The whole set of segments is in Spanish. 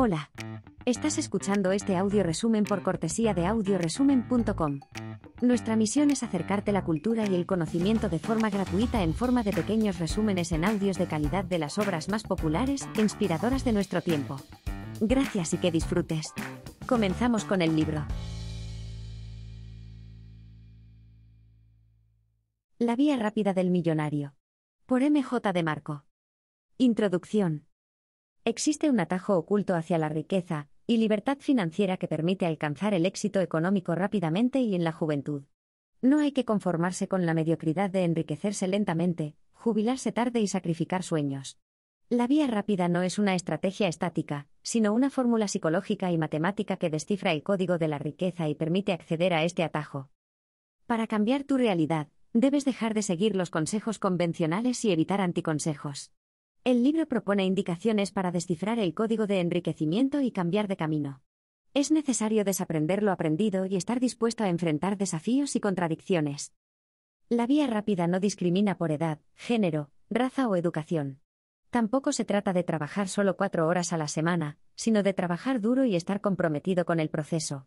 Hola. Estás escuchando este audio resumen por cortesía de audioresumen.com. Nuestra misión es acercarte la cultura y el conocimiento de forma gratuita en forma de pequeños resúmenes en audios de calidad de las obras más populares e inspiradoras de nuestro tiempo. Gracias y que disfrutes. Comenzamos con el libro. La vía rápida del millonario. Por MJ de Marco. Introducción. Existe un atajo oculto hacia la riqueza y libertad financiera que permite alcanzar el éxito económico rápidamente y en la juventud. No hay que conformarse con la mediocridad de enriquecerse lentamente, jubilarse tarde y sacrificar sueños. La vía rápida no es una estrategia estática, sino una fórmula psicológica y matemática que descifra el código de la riqueza y permite acceder a este atajo. Para cambiar tu realidad, debes dejar de seguir los consejos convencionales y evitar anticonsejos. El libro propone indicaciones para descifrar el código de enriquecimiento y cambiar de camino. Es necesario desaprender lo aprendido y estar dispuesto a enfrentar desafíos y contradicciones. La vía rápida no discrimina por edad, género, raza o educación. Tampoco se trata de trabajar solo cuatro horas a la semana, sino de trabajar duro y estar comprometido con el proceso.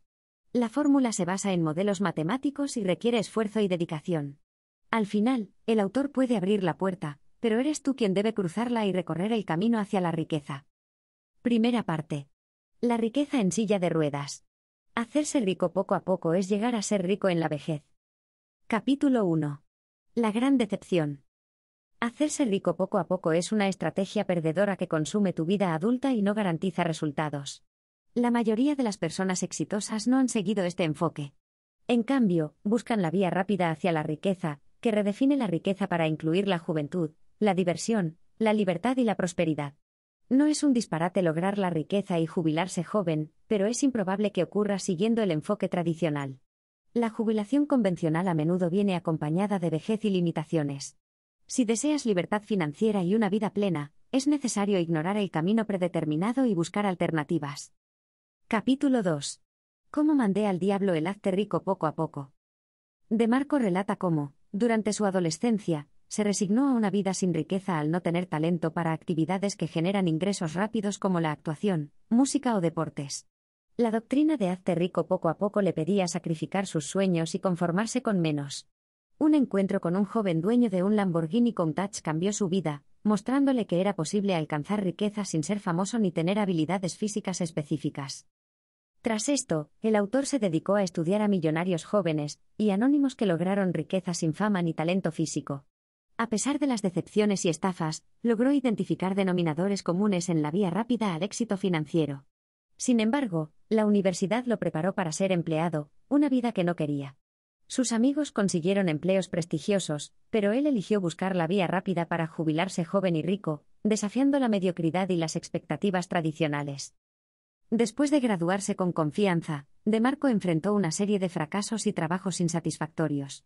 La fórmula se basa en modelos matemáticos y requiere esfuerzo y dedicación. Al final, el autor puede abrir la puerta, pero eres tú quien debe cruzarla y recorrer el camino hacia la riqueza. Primera parte. La riqueza en silla de ruedas. Hacerse rico poco a poco es llegar a ser rico en la vejez. Capítulo 1. La gran decepción. Hacerse rico poco a poco es una estrategia perdedora que consume tu vida adulta y no garantiza resultados. La mayoría de las personas exitosas no han seguido este enfoque. En cambio, buscan la vía rápida hacia la riqueza, que redefine la riqueza para incluir la juventud, la diversión, la libertad y la prosperidad. No es un disparate lograr la riqueza y jubilarse joven, pero es improbable que ocurra siguiendo el enfoque tradicional. La jubilación convencional a menudo viene acompañada de vejez y limitaciones. Si deseas libertad financiera y una vida plena, es necesario ignorar el camino predeterminado y buscar alternativas. Capítulo 2. Cómo mandé al diablo el hazte rico poco a poco. De Marco relata cómo, durante su adolescencia, se resignó a una vida sin riqueza al no tener talento para actividades que generan ingresos rápidos como la actuación, música o deportes. La doctrina de Hazte rico poco a poco le pedía sacrificar sus sueños y conformarse con menos. Un encuentro con un joven dueño de un Lamborghini Touch cambió su vida, mostrándole que era posible alcanzar riqueza sin ser famoso ni tener habilidades físicas específicas. Tras esto, el autor se dedicó a estudiar a millonarios jóvenes y anónimos que lograron riqueza sin fama ni talento físico. A pesar de las decepciones y estafas, logró identificar denominadores comunes en la vía rápida al éxito financiero. Sin embargo, la universidad lo preparó para ser empleado, una vida que no quería. Sus amigos consiguieron empleos prestigiosos, pero él eligió buscar la vía rápida para jubilarse joven y rico, desafiando la mediocridad y las expectativas tradicionales. Después de graduarse con confianza, De Marco enfrentó una serie de fracasos y trabajos insatisfactorios.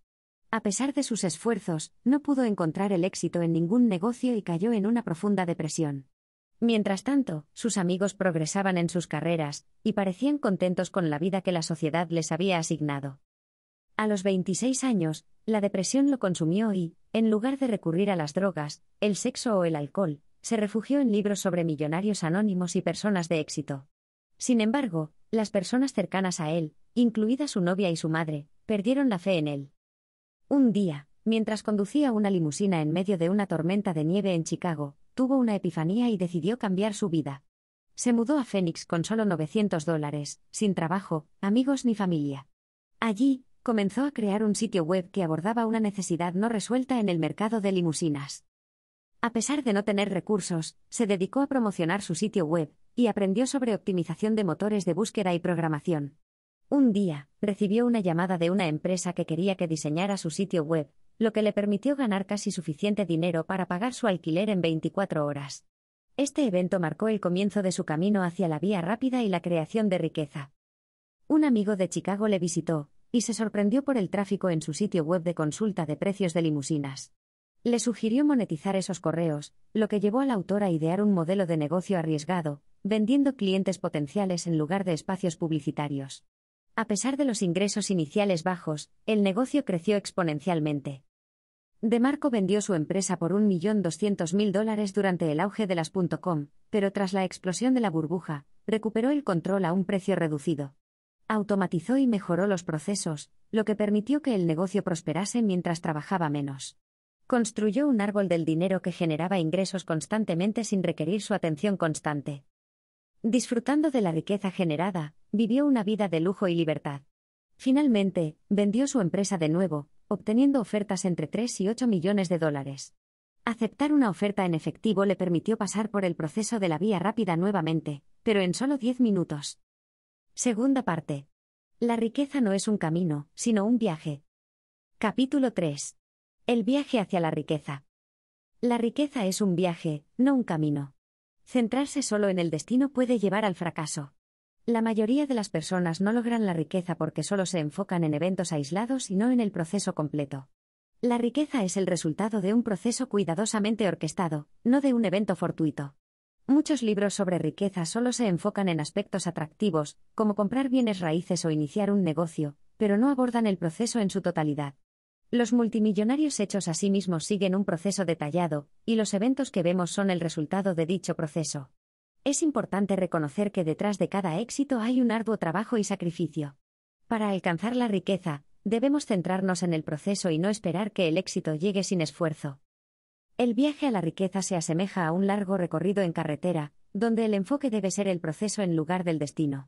A pesar de sus esfuerzos, no pudo encontrar el éxito en ningún negocio y cayó en una profunda depresión. Mientras tanto, sus amigos progresaban en sus carreras, y parecían contentos con la vida que la sociedad les había asignado. A los 26 años, la depresión lo consumió y, en lugar de recurrir a las drogas, el sexo o el alcohol, se refugió en libros sobre millonarios anónimos y personas de éxito. Sin embargo, las personas cercanas a él, incluida su novia y su madre, perdieron la fe en él. Un día, mientras conducía una limusina en medio de una tormenta de nieve en Chicago, tuvo una epifanía y decidió cambiar su vida. Se mudó a Phoenix con solo 900 dólares, sin trabajo, amigos ni familia. Allí, comenzó a crear un sitio web que abordaba una necesidad no resuelta en el mercado de limusinas. A pesar de no tener recursos, se dedicó a promocionar su sitio web, y aprendió sobre optimización de motores de búsqueda y programación. Un día, recibió una llamada de una empresa que quería que diseñara su sitio web, lo que le permitió ganar casi suficiente dinero para pagar su alquiler en 24 horas. Este evento marcó el comienzo de su camino hacia la vía rápida y la creación de riqueza. Un amigo de Chicago le visitó, y se sorprendió por el tráfico en su sitio web de consulta de precios de limusinas. Le sugirió monetizar esos correos, lo que llevó al autor a idear un modelo de negocio arriesgado, vendiendo clientes potenciales en lugar de espacios publicitarios. A pesar de los ingresos iniciales bajos, el negocio creció exponencialmente. De Marco vendió su empresa por 1.200.000 dólares durante el auge de las .com, pero tras la explosión de la burbuja, recuperó el control a un precio reducido. Automatizó y mejoró los procesos, lo que permitió que el negocio prosperase mientras trabajaba menos. Construyó un árbol del dinero que generaba ingresos constantemente sin requerir su atención constante. Disfrutando de la riqueza generada, vivió una vida de lujo y libertad. Finalmente, vendió su empresa de nuevo, obteniendo ofertas entre 3 y 8 millones de dólares. Aceptar una oferta en efectivo le permitió pasar por el proceso de la vía rápida nuevamente, pero en solo 10 minutos. Segunda parte. La riqueza no es un camino, sino un viaje. Capítulo 3. El viaje hacia la riqueza. La riqueza es un viaje, no un camino. Centrarse solo en el destino puede llevar al fracaso. La mayoría de las personas no logran la riqueza porque solo se enfocan en eventos aislados y no en el proceso completo. La riqueza es el resultado de un proceso cuidadosamente orquestado, no de un evento fortuito. Muchos libros sobre riqueza solo se enfocan en aspectos atractivos, como comprar bienes raíces o iniciar un negocio, pero no abordan el proceso en su totalidad. Los multimillonarios hechos a sí mismos siguen un proceso detallado, y los eventos que vemos son el resultado de dicho proceso. Es importante reconocer que detrás de cada éxito hay un arduo trabajo y sacrificio. Para alcanzar la riqueza, debemos centrarnos en el proceso y no esperar que el éxito llegue sin esfuerzo. El viaje a la riqueza se asemeja a un largo recorrido en carretera, donde el enfoque debe ser el proceso en lugar del destino.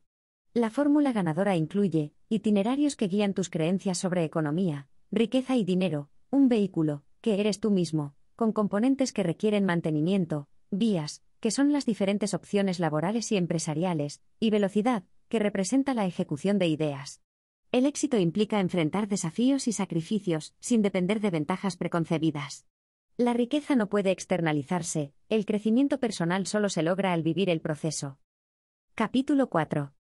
La fórmula ganadora incluye itinerarios que guían tus creencias sobre economía, riqueza y dinero, un vehículo, que eres tú mismo, con componentes que requieren mantenimiento, vías, que son las diferentes opciones laborales y empresariales, y velocidad, que representa la ejecución de ideas. El éxito implica enfrentar desafíos y sacrificios, sin depender de ventajas preconcebidas. La riqueza no puede externalizarse, el crecimiento personal solo se logra al vivir el proceso. Capítulo 4.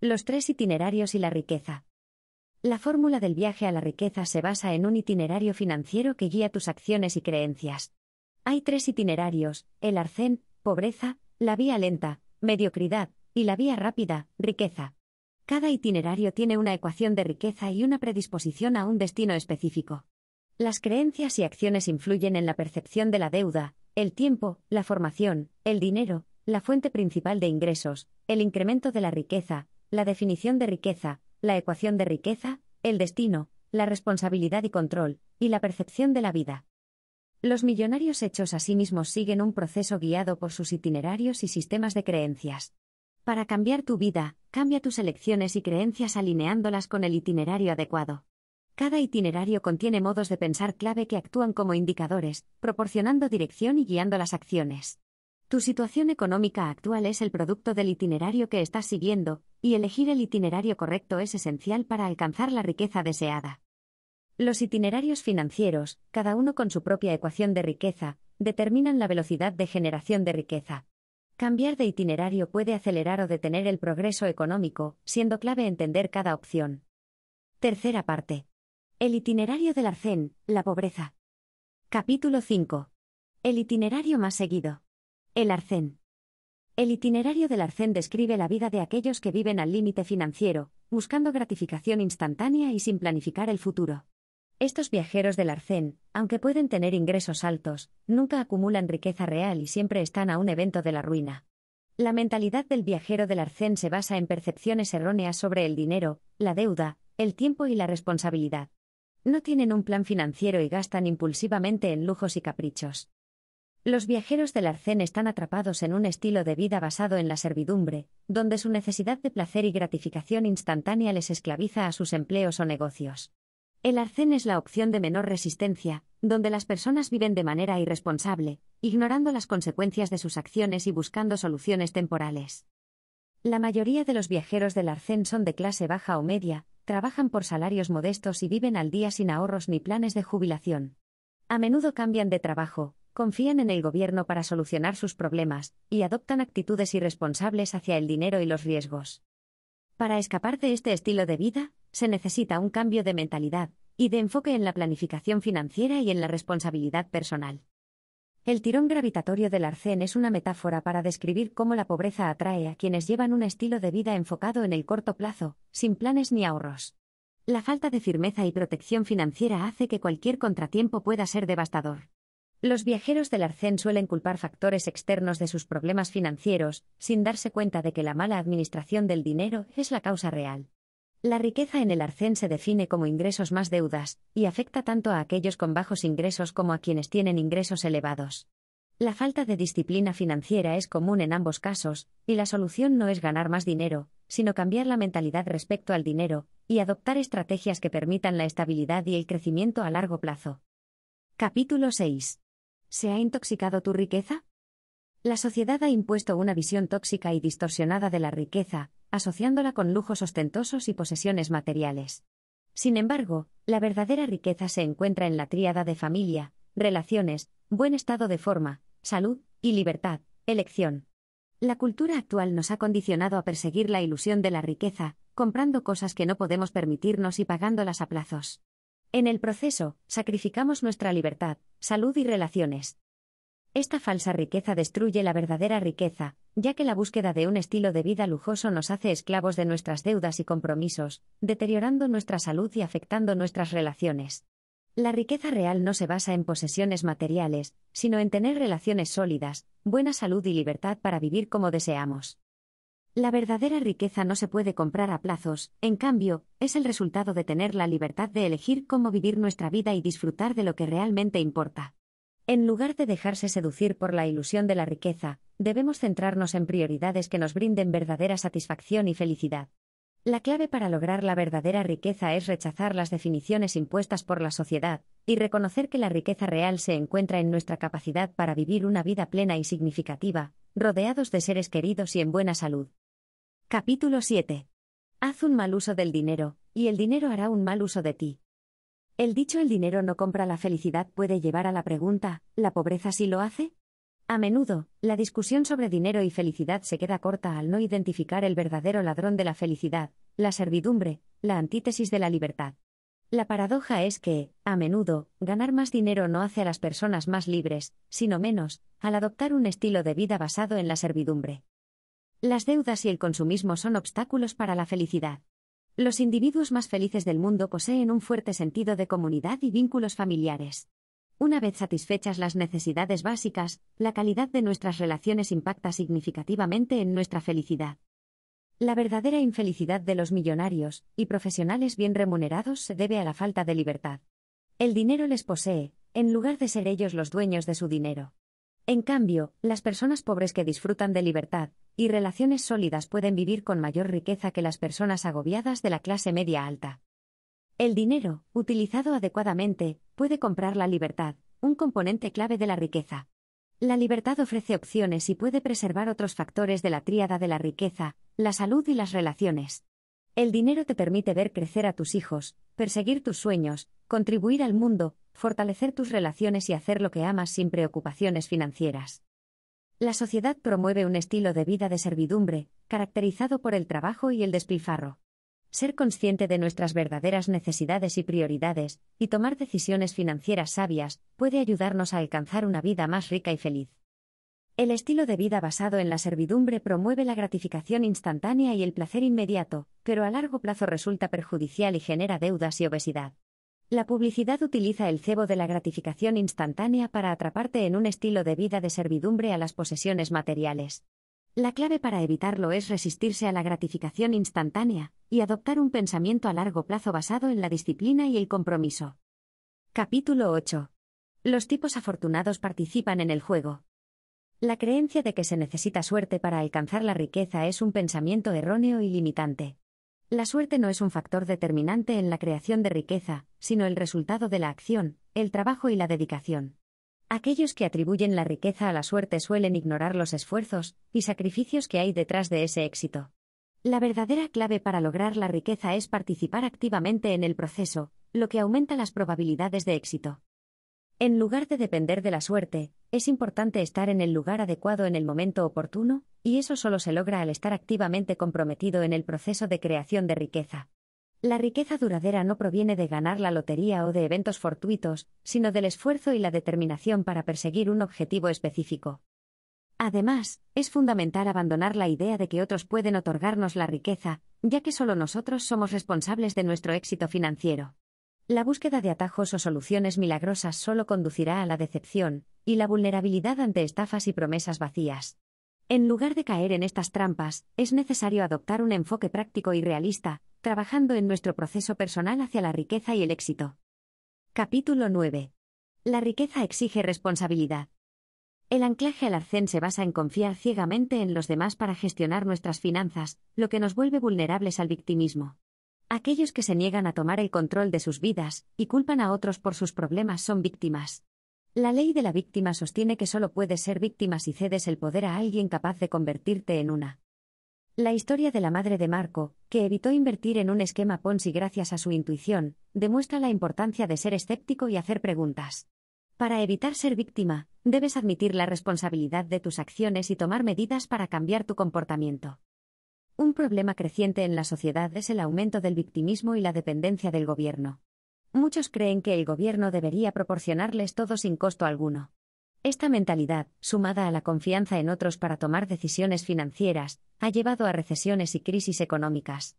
Los tres itinerarios y la riqueza. La fórmula del viaje a la riqueza se basa en un itinerario financiero que guía tus acciones y creencias. Hay tres itinerarios, el arcén, pobreza, la vía lenta, mediocridad, y la vía rápida, riqueza. Cada itinerario tiene una ecuación de riqueza y una predisposición a un destino específico. Las creencias y acciones influyen en la percepción de la deuda, el tiempo, la formación, el dinero, la fuente principal de ingresos, el incremento de la riqueza, la definición de riqueza, la ecuación de riqueza, el destino, la responsabilidad y control, y la percepción de la vida. Los millonarios hechos a sí mismos siguen un proceso guiado por sus itinerarios y sistemas de creencias. Para cambiar tu vida, cambia tus elecciones y creencias alineándolas con el itinerario adecuado. Cada itinerario contiene modos de pensar clave que actúan como indicadores, proporcionando dirección y guiando las acciones. Tu situación económica actual es el producto del itinerario que estás siguiendo, y elegir el itinerario correcto es esencial para alcanzar la riqueza deseada. Los itinerarios financieros, cada uno con su propia ecuación de riqueza, determinan la velocidad de generación de riqueza. Cambiar de itinerario puede acelerar o detener el progreso económico, siendo clave entender cada opción. Tercera parte. El itinerario del arcén, la pobreza. Capítulo 5. El itinerario más seguido. El Arcén. El itinerario del Arcén describe la vida de aquellos que viven al límite financiero, buscando gratificación instantánea y sin planificar el futuro. Estos viajeros del Arcén, aunque pueden tener ingresos altos, nunca acumulan riqueza real y siempre están a un evento de la ruina. La mentalidad del viajero del Arcén se basa en percepciones erróneas sobre el dinero, la deuda, el tiempo y la responsabilidad. No tienen un plan financiero y gastan impulsivamente en lujos y caprichos. Los viajeros del Arcén están atrapados en un estilo de vida basado en la servidumbre, donde su necesidad de placer y gratificación instantánea les esclaviza a sus empleos o negocios. El Arcén es la opción de menor resistencia, donde las personas viven de manera irresponsable, ignorando las consecuencias de sus acciones y buscando soluciones temporales. La mayoría de los viajeros del Arcén son de clase baja o media, trabajan por salarios modestos y viven al día sin ahorros ni planes de jubilación. A menudo cambian de trabajo, confían en el gobierno para solucionar sus problemas, y adoptan actitudes irresponsables hacia el dinero y los riesgos. Para escapar de este estilo de vida, se necesita un cambio de mentalidad, y de enfoque en la planificación financiera y en la responsabilidad personal. El tirón gravitatorio del arcén es una metáfora para describir cómo la pobreza atrae a quienes llevan un estilo de vida enfocado en el corto plazo, sin planes ni ahorros. La falta de firmeza y protección financiera hace que cualquier contratiempo pueda ser devastador. Los viajeros del Arcén suelen culpar factores externos de sus problemas financieros, sin darse cuenta de que la mala administración del dinero es la causa real. La riqueza en el arcén se define como ingresos más deudas, y afecta tanto a aquellos con bajos ingresos como a quienes tienen ingresos elevados. La falta de disciplina financiera es común en ambos casos, y la solución no es ganar más dinero, sino cambiar la mentalidad respecto al dinero, y adoptar estrategias que permitan la estabilidad y el crecimiento a largo plazo. Capítulo 6. ¿Se ha intoxicado tu riqueza? La sociedad ha impuesto una visión tóxica y distorsionada de la riqueza, asociándola con lujos ostentosos y posesiones materiales. Sin embargo, la verdadera riqueza se encuentra en la tríada de familia, relaciones, buen estado de forma, salud y libertad, elección. La cultura actual nos ha condicionado a perseguir la ilusión de la riqueza, comprando cosas que no podemos permitirnos y pagándolas a plazos. En el proceso, sacrificamos nuestra libertad, salud y relaciones. Esta falsa riqueza destruye la verdadera riqueza, ya que la búsqueda de un estilo de vida lujoso nos hace esclavos de nuestras deudas y compromisos, deteriorando nuestra salud y afectando nuestras relaciones. La riqueza real no se basa en posesiones materiales, sino en tener relaciones sólidas, buena salud y libertad para vivir como deseamos. La verdadera riqueza no se puede comprar a plazos, en cambio, es el resultado de tener la libertad de elegir cómo vivir nuestra vida y disfrutar de lo que realmente importa. En lugar de dejarse seducir por la ilusión de la riqueza, debemos centrarnos en prioridades que nos brinden verdadera satisfacción y felicidad. La clave para lograr la verdadera riqueza es rechazar las definiciones impuestas por la sociedad, y reconocer que la riqueza real se encuentra en nuestra capacidad para vivir una vida plena y significativa, rodeados de seres queridos y en buena salud. Capítulo 7. Haz un mal uso del dinero, y el dinero hará un mal uso de ti. El dicho el dinero no compra la felicidad puede llevar a la pregunta, ¿la pobreza sí lo hace? A menudo, la discusión sobre dinero y felicidad se queda corta al no identificar el verdadero ladrón de la felicidad, la servidumbre, la antítesis de la libertad. La paradoja es que, a menudo, ganar más dinero no hace a las personas más libres, sino menos, al adoptar un estilo de vida basado en la servidumbre. Las deudas y el consumismo son obstáculos para la felicidad. Los individuos más felices del mundo poseen un fuerte sentido de comunidad y vínculos familiares. Una vez satisfechas las necesidades básicas, la calidad de nuestras relaciones impacta significativamente en nuestra felicidad. La verdadera infelicidad de los millonarios y profesionales bien remunerados se debe a la falta de libertad. El dinero les posee, en lugar de ser ellos los dueños de su dinero. En cambio, las personas pobres que disfrutan de libertad, y relaciones sólidas pueden vivir con mayor riqueza que las personas agobiadas de la clase media alta. El dinero, utilizado adecuadamente, puede comprar la libertad, un componente clave de la riqueza. La libertad ofrece opciones y puede preservar otros factores de la tríada de la riqueza, la salud y las relaciones. El dinero te permite ver crecer a tus hijos, perseguir tus sueños, contribuir al mundo, fortalecer tus relaciones y hacer lo que amas sin preocupaciones financieras. La sociedad promueve un estilo de vida de servidumbre, caracterizado por el trabajo y el despilfarro. Ser consciente de nuestras verdaderas necesidades y prioridades, y tomar decisiones financieras sabias, puede ayudarnos a alcanzar una vida más rica y feliz. El estilo de vida basado en la servidumbre promueve la gratificación instantánea y el placer inmediato, pero a largo plazo resulta perjudicial y genera deudas y obesidad. La publicidad utiliza el cebo de la gratificación instantánea para atraparte en un estilo de vida de servidumbre a las posesiones materiales. La clave para evitarlo es resistirse a la gratificación instantánea y adoptar un pensamiento a largo plazo basado en la disciplina y el compromiso. Capítulo 8. Los tipos afortunados participan en el juego. La creencia de que se necesita suerte para alcanzar la riqueza es un pensamiento erróneo y limitante. La suerte no es un factor determinante en la creación de riqueza, sino el resultado de la acción, el trabajo y la dedicación. Aquellos que atribuyen la riqueza a la suerte suelen ignorar los esfuerzos y sacrificios que hay detrás de ese éxito. La verdadera clave para lograr la riqueza es participar activamente en el proceso, lo que aumenta las probabilidades de éxito. En lugar de depender de la suerte, es importante estar en el lugar adecuado en el momento oportuno, y eso solo se logra al estar activamente comprometido en el proceso de creación de riqueza. La riqueza duradera no proviene de ganar la lotería o de eventos fortuitos, sino del esfuerzo y la determinación para perseguir un objetivo específico. Además, es fundamental abandonar la idea de que otros pueden otorgarnos la riqueza, ya que solo nosotros somos responsables de nuestro éxito financiero. La búsqueda de atajos o soluciones milagrosas solo conducirá a la decepción y la vulnerabilidad ante estafas y promesas vacías. En lugar de caer en estas trampas, es necesario adoptar un enfoque práctico y realista, trabajando en nuestro proceso personal hacia la riqueza y el éxito. Capítulo 9. La riqueza exige responsabilidad. El anclaje al arcén se basa en confiar ciegamente en los demás para gestionar nuestras finanzas, lo que nos vuelve vulnerables al victimismo. Aquellos que se niegan a tomar el control de sus vidas y culpan a otros por sus problemas son víctimas. La ley de la víctima sostiene que solo puedes ser víctima si cedes el poder a alguien capaz de convertirte en una. La historia de la madre de Marco, que evitó invertir en un esquema Ponzi gracias a su intuición, demuestra la importancia de ser escéptico y hacer preguntas. Para evitar ser víctima, debes admitir la responsabilidad de tus acciones y tomar medidas para cambiar tu comportamiento. Un problema creciente en la sociedad es el aumento del victimismo y la dependencia del gobierno. Muchos creen que el gobierno debería proporcionarles todo sin costo alguno. Esta mentalidad, sumada a la confianza en otros para tomar decisiones financieras, ha llevado a recesiones y crisis económicas.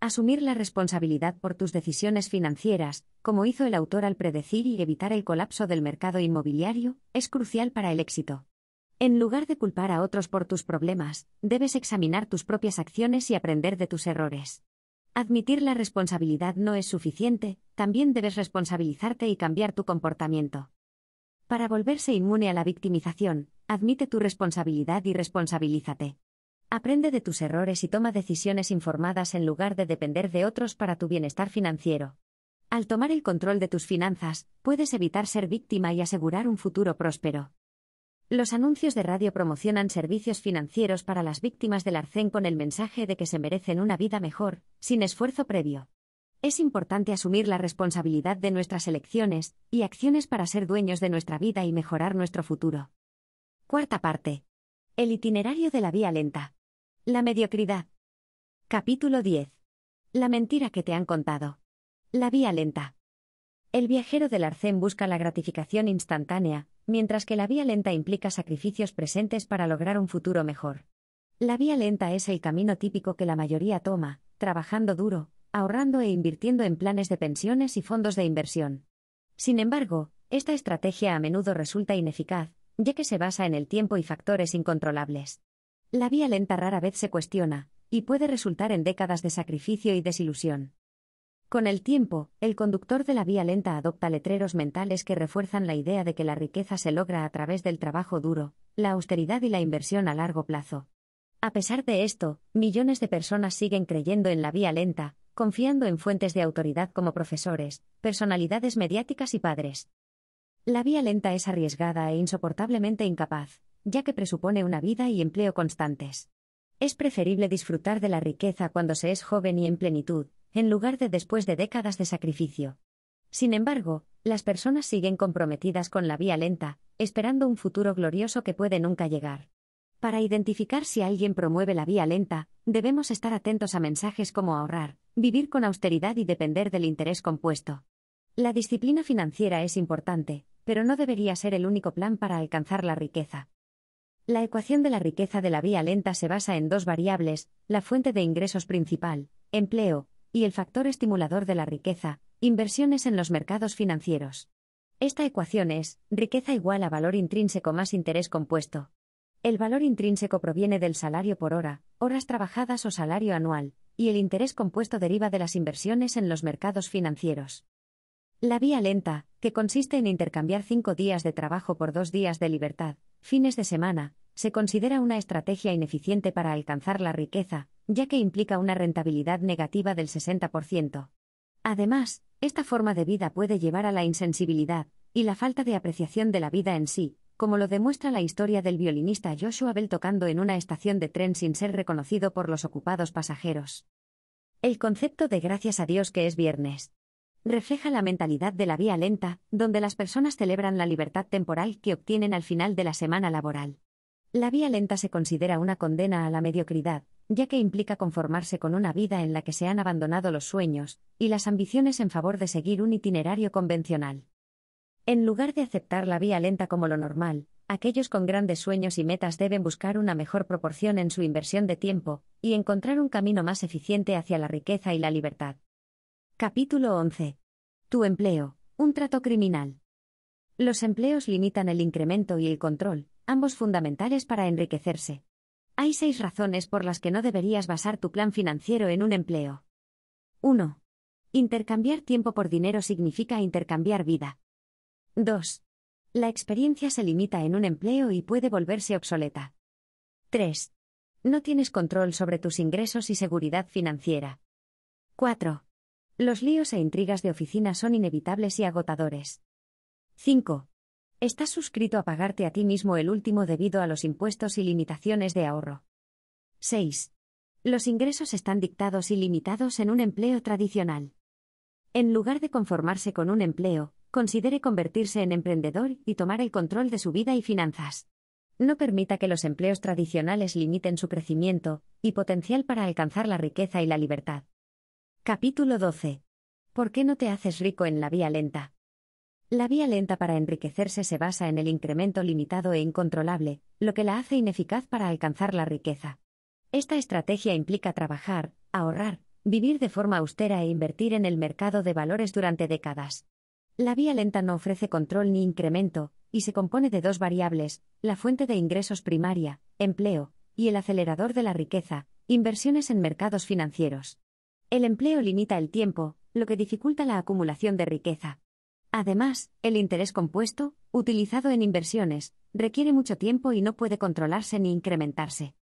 Asumir la responsabilidad por tus decisiones financieras, como hizo el autor al predecir y evitar el colapso del mercado inmobiliario, es crucial para el éxito. En lugar de culpar a otros por tus problemas, debes examinar tus propias acciones y aprender de tus errores. Admitir la responsabilidad no es suficiente, también debes responsabilizarte y cambiar tu comportamiento. Para volverse inmune a la victimización, admite tu responsabilidad y responsabilízate. Aprende de tus errores y toma decisiones informadas en lugar de depender de otros para tu bienestar financiero. Al tomar el control de tus finanzas, puedes evitar ser víctima y asegurar un futuro próspero. Los anuncios de radio promocionan servicios financieros para las víctimas del arcén con el mensaje de que se merecen una vida mejor, sin esfuerzo previo. Es importante asumir la responsabilidad de nuestras elecciones y acciones para ser dueños de nuestra vida y mejorar nuestro futuro. Cuarta parte. El itinerario de la vía lenta. La mediocridad. Capítulo 10. La mentira que te han contado. La vía lenta. El viajero del arcén busca la gratificación instantánea, mientras que la vía lenta implica sacrificios presentes para lograr un futuro mejor. La vía lenta es el camino típico que la mayoría toma, trabajando duro, ahorrando e invirtiendo en planes de pensiones y fondos de inversión. Sin embargo, esta estrategia a menudo resulta ineficaz, ya que se basa en el tiempo y factores incontrolables. La vía lenta rara vez se cuestiona, y puede resultar en décadas de sacrificio y desilusión. Con el tiempo, el conductor de la vía lenta adopta letreros mentales que refuerzan la idea de que la riqueza se logra a través del trabajo duro, la austeridad y la inversión a largo plazo. A pesar de esto, millones de personas siguen creyendo en la vía lenta, confiando en fuentes de autoridad como profesores, personalidades mediáticas y padres. La vía lenta es arriesgada e insoportablemente incapaz, ya que presupone una vida y empleo constantes. Es preferible disfrutar de la riqueza cuando se es joven y en plenitud, en lugar de después de décadas de sacrificio. Sin embargo, las personas siguen comprometidas con la vía lenta, esperando un futuro glorioso que puede nunca llegar. Para identificar si alguien promueve la vía lenta, debemos estar atentos a mensajes como ahorrar, vivir con austeridad y depender del interés compuesto. La disciplina financiera es importante, pero no debería ser el único plan para alcanzar la riqueza. La ecuación de la riqueza de la vía lenta se basa en dos variables, la fuente de ingresos principal, empleo, y el factor estimulador de la riqueza, inversiones en los mercados financieros. Esta ecuación es, riqueza igual a valor intrínseco más interés compuesto. El valor intrínseco proviene del salario por hora, horas trabajadas o salario anual, y el interés compuesto deriva de las inversiones en los mercados financieros. La vía lenta, que consiste en intercambiar cinco días de trabajo por dos días de libertad, fines de semana, se considera una estrategia ineficiente para alcanzar la riqueza, ya que implica una rentabilidad negativa del 60%. Además, esta forma de vida puede llevar a la insensibilidad y la falta de apreciación de la vida en sí, como lo demuestra la historia del violinista Joshua Bell tocando en una estación de tren sin ser reconocido por los ocupados pasajeros. El concepto de gracias a Dios que es viernes refleja la mentalidad de la vía lenta, donde las personas celebran la libertad temporal que obtienen al final de la semana laboral. La vía lenta se considera una condena a la mediocridad, ya que implica conformarse con una vida en la que se han abandonado los sueños y las ambiciones en favor de seguir un itinerario convencional. En lugar de aceptar la vía lenta como lo normal, aquellos con grandes sueños y metas deben buscar una mejor proporción en su inversión de tiempo y encontrar un camino más eficiente hacia la riqueza y la libertad. Capítulo 11. Tu empleo, un trato criminal. Los empleos limitan el incremento y el control, ambos fundamentales para enriquecerse. Hay seis razones por las que no deberías basar tu plan financiero en un empleo. 1. Intercambiar tiempo por dinero significa intercambiar vida. 2. La experiencia se limita en un empleo y puede volverse obsoleta. 3. No tienes control sobre tus ingresos y seguridad financiera. 4. Los líos e intrigas de oficina son inevitables y agotadores. 5. Estás suscrito a pagarte a ti mismo el último debido a los impuestos y limitaciones de ahorro. 6. Los ingresos están dictados y limitados en un empleo tradicional. En lugar de conformarse con un empleo, considere convertirse en emprendedor y tomar el control de su vida y finanzas. No permita que los empleos tradicionales limiten su crecimiento y potencial para alcanzar la riqueza y la libertad. Capítulo 12. ¿Por qué no te haces rico en la vía lenta? La vía lenta para enriquecerse se basa en el incremento limitado e incontrolable, lo que la hace ineficaz para alcanzar la riqueza. Esta estrategia implica trabajar, ahorrar, vivir de forma austera e invertir en el mercado de valores durante décadas. La vía lenta no ofrece control ni incremento, y se compone de dos variables, la fuente de ingresos primaria, empleo, y el acelerador de la riqueza, inversiones en mercados financieros. El empleo limita el tiempo, lo que dificulta la acumulación de riqueza. Además, el interés compuesto, utilizado en inversiones, requiere mucho tiempo y no puede controlarse ni incrementarse.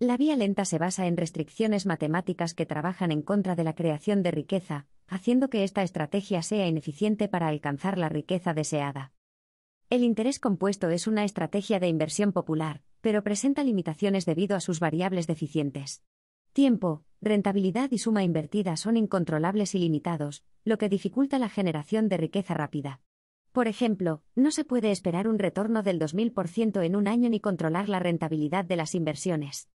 La vía lenta se basa en restricciones matemáticas que trabajan en contra de la creación de riqueza, haciendo que esta estrategia sea ineficiente para alcanzar la riqueza deseada. El interés compuesto es una estrategia de inversión popular, pero presenta limitaciones debido a sus variables deficientes. Tiempo, rentabilidad y suma invertida son incontrolables y limitados, lo que dificulta la generación de riqueza rápida. Por ejemplo, no se puede esperar un retorno del 2000% en un año ni controlar la rentabilidad de las inversiones.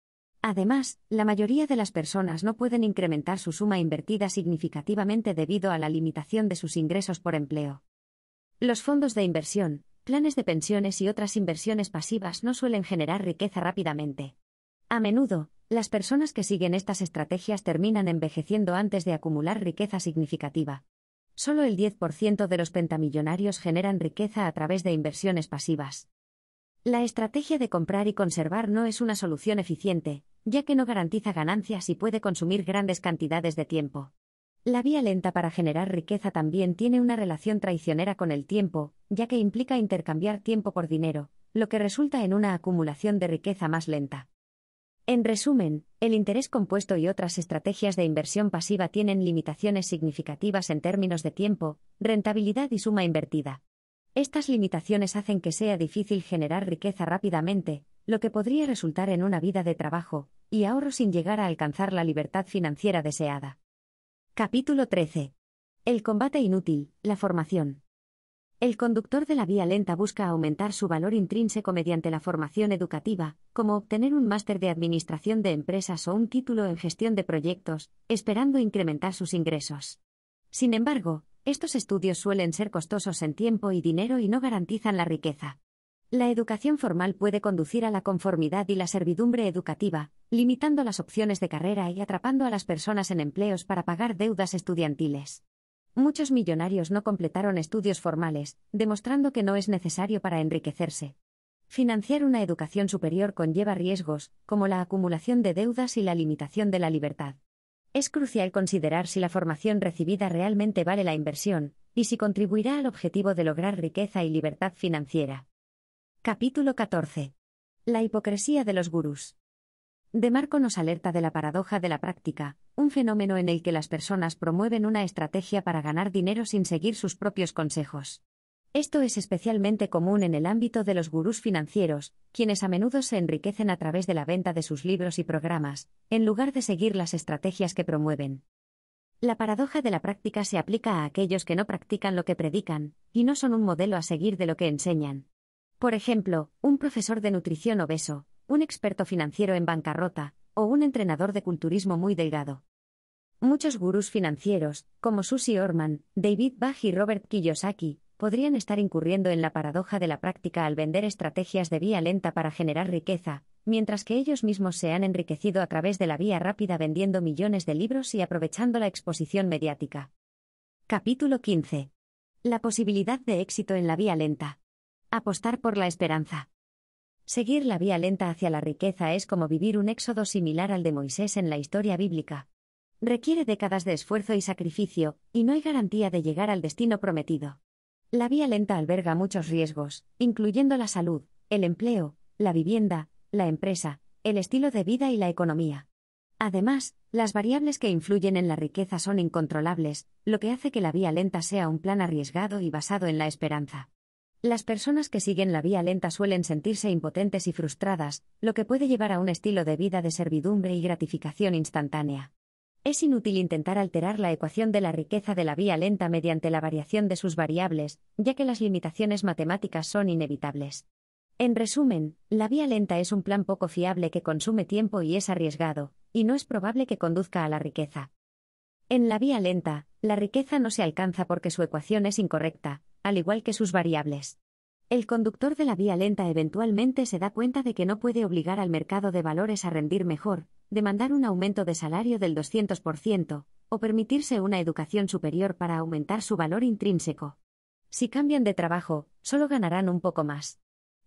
Además, la mayoría de las personas no pueden incrementar su suma invertida significativamente debido a la limitación de sus ingresos por empleo. Los fondos de inversión, planes de pensiones y otras inversiones pasivas no suelen generar riqueza rápidamente. A menudo, las personas que siguen estas estrategias terminan envejeciendo antes de acumular riqueza significativa. Solo el 10% de los pentamillonarios generan riqueza a través de inversiones pasivas. La estrategia de comprar y conservar no es una solución eficiente, ya que no garantiza ganancias y puede consumir grandes cantidades de tiempo. La vía lenta para generar riqueza también tiene una relación traicionera con el tiempo, ya que implica intercambiar tiempo por dinero, lo que resulta en una acumulación de riqueza más lenta. En resumen, el interés compuesto y otras estrategias de inversión pasiva tienen limitaciones significativas en términos de tiempo, rentabilidad y suma invertida. Estas limitaciones hacen que sea difícil generar riqueza rápidamente, lo que podría resultar en una vida de trabajo y ahorro sin llegar a alcanzar la libertad financiera deseada. Capítulo 13. El combate inútil, la formación. El conductor de la vía lenta busca aumentar su valor intrínseco mediante la formación educativa, como obtener un máster de administración de empresas o un título en gestión de proyectos, esperando incrementar sus ingresos. Sin embargo, estos estudios suelen ser costosos en tiempo y dinero y no garantizan la riqueza. La educación formal puede conducir a la conformidad y la servidumbre educativa, limitando las opciones de carrera y atrapando a las personas en empleos para pagar deudas estudiantiles. Muchos millonarios no completaron estudios formales, demostrando que no es necesario para enriquecerse. Financiar una educación superior conlleva riesgos, como la acumulación de deudas y la limitación de la libertad. Es crucial considerar si la formación recibida realmente vale la inversión, y si contribuirá al objetivo de lograr riqueza y libertad financiera. Capítulo 14. La hipocresía de los gurús. De Marco nos alerta de la paradoja de la práctica, un fenómeno en el que las personas promueven una estrategia para ganar dinero sin seguir sus propios consejos. Esto es especialmente común en el ámbito de los gurús financieros, quienes a menudo se enriquecen a través de la venta de sus libros y programas, en lugar de seguir las estrategias que promueven. La paradoja de la práctica se aplica a aquellos que no practican lo que predican, y no son un modelo a seguir de lo que enseñan. Por ejemplo, un profesor de nutrición obeso, un experto financiero en bancarrota, o un entrenador de culturismo muy delgado. Muchos gurús financieros, como Susie Orman, David Bach y Robert Kiyosaki, podrían estar incurriendo en la paradoja de la práctica al vender estrategias de vía lenta para generar riqueza, mientras que ellos mismos se han enriquecido a través de la vía rápida vendiendo millones de libros y aprovechando la exposición mediática. Capítulo 15. La posibilidad de éxito en la vía lenta. Apostar por la esperanza. Seguir la vía lenta hacia la riqueza es como vivir un éxodo similar al de Moisés en la historia bíblica. Requiere décadas de esfuerzo y sacrificio, y no hay garantía de llegar al destino prometido. La vía lenta alberga muchos riesgos, incluyendo la salud, el empleo, la vivienda, la empresa, el estilo de vida y la economía. Además, las variables que influyen en la riqueza son incontrolables, lo que hace que la vía lenta sea un plan arriesgado y basado en la esperanza. Las personas que siguen la vía lenta suelen sentirse impotentes y frustradas, lo que puede llevar a un estilo de vida de servidumbre y gratificación instantánea. Es inútil intentar alterar la ecuación de la riqueza de la vía lenta mediante la variación de sus variables, ya que las limitaciones matemáticas son inevitables. En resumen, la vía lenta es un plan poco fiable que consume tiempo y es arriesgado, y no es probable que conduzca a la riqueza. En la vía lenta, la riqueza no se alcanza porque su ecuación es incorrecta, al igual que sus variables. El conductor de la vía lenta eventualmente se da cuenta de que no puede obligar al mercado de valores a rendir mejor, demandar un aumento de salario del 200%, o permitirse una educación superior para aumentar su valor intrínseco. Si cambian de trabajo, solo ganarán un poco más.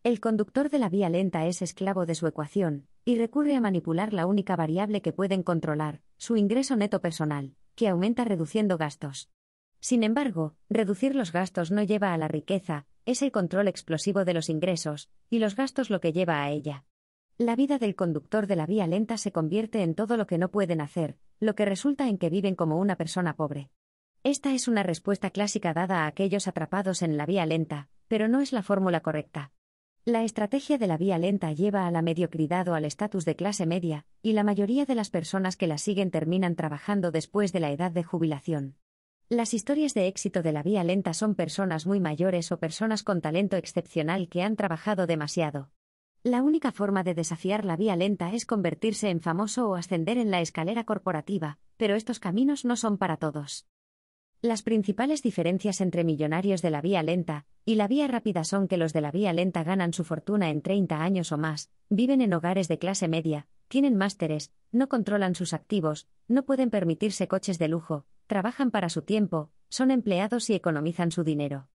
El conductor de la vía lenta es esclavo de su ecuación, y recurre a manipular la única variable que pueden controlar, su ingreso neto personal, que aumenta reduciendo gastos. Sin embargo, reducir los gastos no lleva a la riqueza, es el control explosivo de los ingresos, y los gastos lo que lleva a ella. La vida del conductor de la vía lenta se convierte en todo lo que no pueden hacer, lo que resulta en que viven como una persona pobre. Esta es una respuesta clásica dada a aquellos atrapados en la vía lenta, pero no es la fórmula correcta. La estrategia de la vía lenta lleva a la mediocridad o al estatus de clase media, y la mayoría de las personas que la siguen terminan trabajando después de la edad de jubilación. Las historias de éxito de la vía lenta son personas muy mayores o personas con talento excepcional que han trabajado demasiado. La única forma de desafiar la vía lenta es convertirse en famoso o ascender en la escalera corporativa, pero estos caminos no son para todos. Las principales diferencias entre millonarios de la vía lenta y la vía rápida son que los de la vía lenta ganan su fortuna en 30 años o más, viven en hogares de clase media, tienen másteres, no controlan sus activos, no pueden permitirse coches de lujo, trabajan para su tiempo, son empleados y economizan su dinero.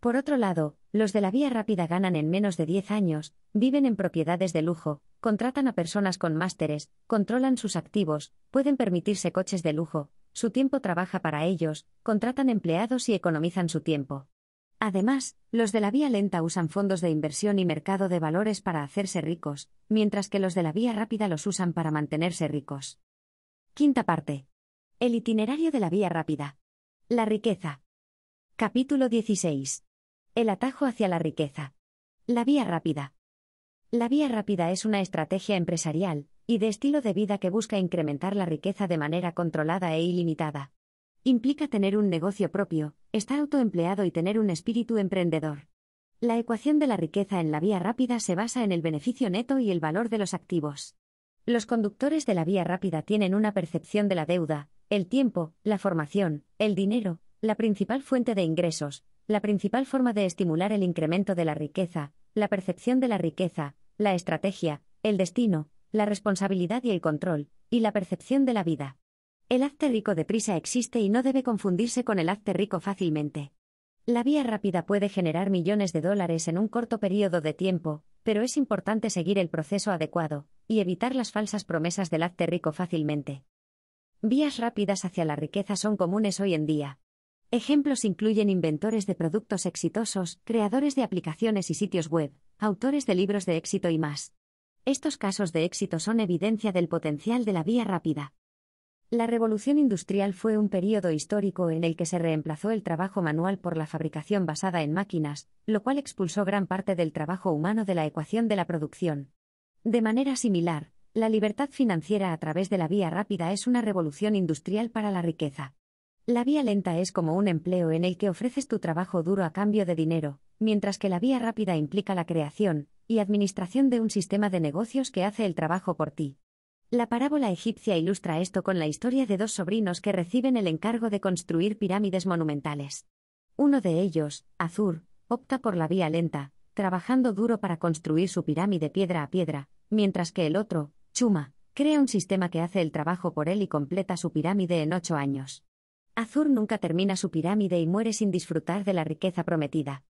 Por otro lado, los de la vía rápida ganan en menos de 10 años, viven en propiedades de lujo, contratan a personas con másteres, controlan sus activos, pueden permitirse coches de lujo, su tiempo trabaja para ellos, contratan empleados y economizan su tiempo. Además, los de la vía lenta usan fondos de inversión y mercado de valores para hacerse ricos, mientras que los de la vía rápida los usan para mantenerse ricos. Quinta parte. El itinerario de la vía rápida. La riqueza. Capítulo 16. El atajo hacia la riqueza. La vía rápida. La vía rápida es una estrategia empresarial y de estilo de vida que busca incrementar la riqueza de manera controlada e ilimitada. Implica tener un negocio propio, estar autoempleado y tener un espíritu emprendedor. La ecuación de la riqueza en la vía rápida se basa en el beneficio neto y el valor de los activos. Los conductores de la vía rápida tienen una percepción de la deuda, el tiempo, la formación, el dinero, la principal fuente de ingresos, la principal forma de estimular el incremento de la riqueza, la percepción de la riqueza, la estrategia, el destino, la responsabilidad y el control, y la percepción de la vida. El hazte rico deprisa existe y no debe confundirse con el hazte rico fácilmente. La vía rápida puede generar millones de dólares en un corto periodo de tiempo, pero es importante seguir el proceso adecuado y evitar las falsas promesas del hazte rico fácilmente. Vías rápidas hacia la riqueza son comunes hoy en día. Ejemplos incluyen inventores de productos exitosos, creadores de aplicaciones y sitios web, autores de libros de éxito y más. Estos casos de éxito son evidencia del potencial de la vía rápida. La revolución industrial fue un periodo histórico en el que se reemplazó el trabajo manual por la fabricación basada en máquinas, lo cual expulsó gran parte del trabajo humano de la ecuación de la producción. De manera similar, la libertad financiera a través de la vía rápida es una revolución industrial para la riqueza. La vía lenta es como un empleo en el que ofreces tu trabajo duro a cambio de dinero, mientras que la vía rápida implica la creación y administración de un sistema de negocios que hace el trabajo por ti. La parábola egipcia ilustra esto con la historia de dos sobrinos que reciben el encargo de construir pirámides monumentales. Uno de ellos, Azur, opta por la vía lenta, trabajando duro para construir su pirámide piedra a piedra, mientras que el otro, Chuma, crea un sistema que hace el trabajo por él y completa su pirámide en ocho años. Azur nunca termina su pirámide y muere sin disfrutar de la riqueza prometida.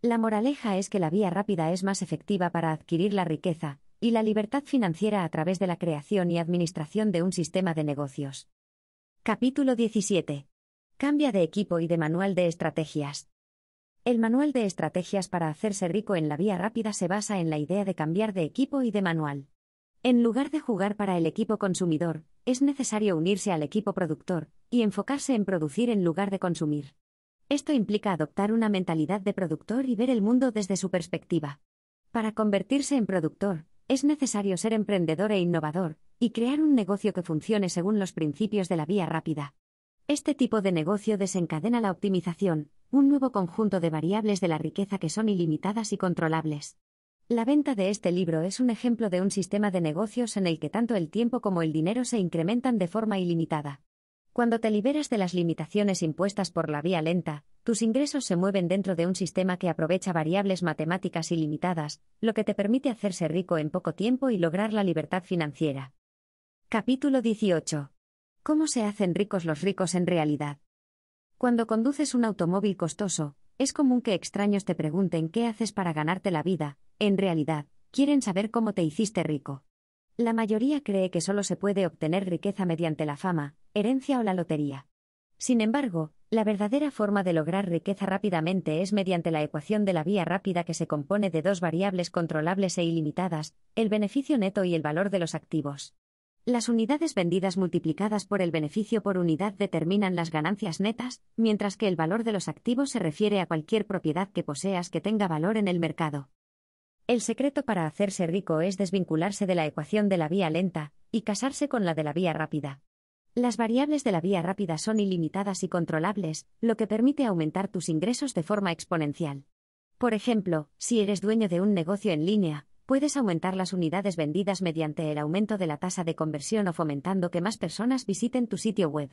La moraleja es que la vía rápida es más efectiva para adquirir la riqueza, y la libertad financiera a través de la creación y administración de un sistema de negocios. Capítulo 17. Cambia de equipo y de manual de estrategias. El manual de estrategias para hacerse rico en la vía rápida se basa en la idea de cambiar de equipo y de manual. En lugar de jugar para el equipo consumidor, es necesario unirse al equipo productor y enfocarse en producir en lugar de consumir. Esto implica adoptar una mentalidad de productor y ver el mundo desde su perspectiva. Para convertirse en productor, es necesario ser emprendedor e innovador, y crear un negocio que funcione según los principios de la vía rápida. Este tipo de negocio desencadena la optimización, un nuevo conjunto de variables de la riqueza que son ilimitadas y controlables. La venta de este libro es un ejemplo de un sistema de negocios en el que tanto el tiempo como el dinero se incrementan de forma ilimitada. Cuando te liberas de las limitaciones impuestas por la vía lenta, tus ingresos se mueven dentro de un sistema que aprovecha variables matemáticas ilimitadas, lo que te permite hacerse rico en poco tiempo y lograr la libertad financiera. Capítulo 18. ¿Cómo se hacen ricos los ricos en realidad? Cuando conduces un automóvil costoso, es común que extraños te pregunten qué haces para ganarte la vida, en realidad, quieren saber cómo te hiciste rico. La mayoría cree que solo se puede obtener riqueza mediante la fama, herencia o la lotería. Sin embargo, la verdadera forma de lograr riqueza rápidamente es mediante la ecuación de la vía rápida que se compone de dos variables controlables e ilimitadas, el beneficio neto y el valor de los activos. Las unidades vendidas multiplicadas por el beneficio por unidad determinan las ganancias netas, mientras que el valor de los activos se refiere a cualquier propiedad que poseas que tenga valor en el mercado. El secreto para hacerse rico es desvincularse de la ecuación de la vía lenta, y casarse con la de la vía rápida. Las variables de la vía rápida son ilimitadas y controlables, lo que permite aumentar tus ingresos de forma exponencial. Por ejemplo, si eres dueño de un negocio en línea, puedes aumentar las unidades vendidas mediante el aumento de la tasa de conversión o fomentando que más personas visiten tu sitio web.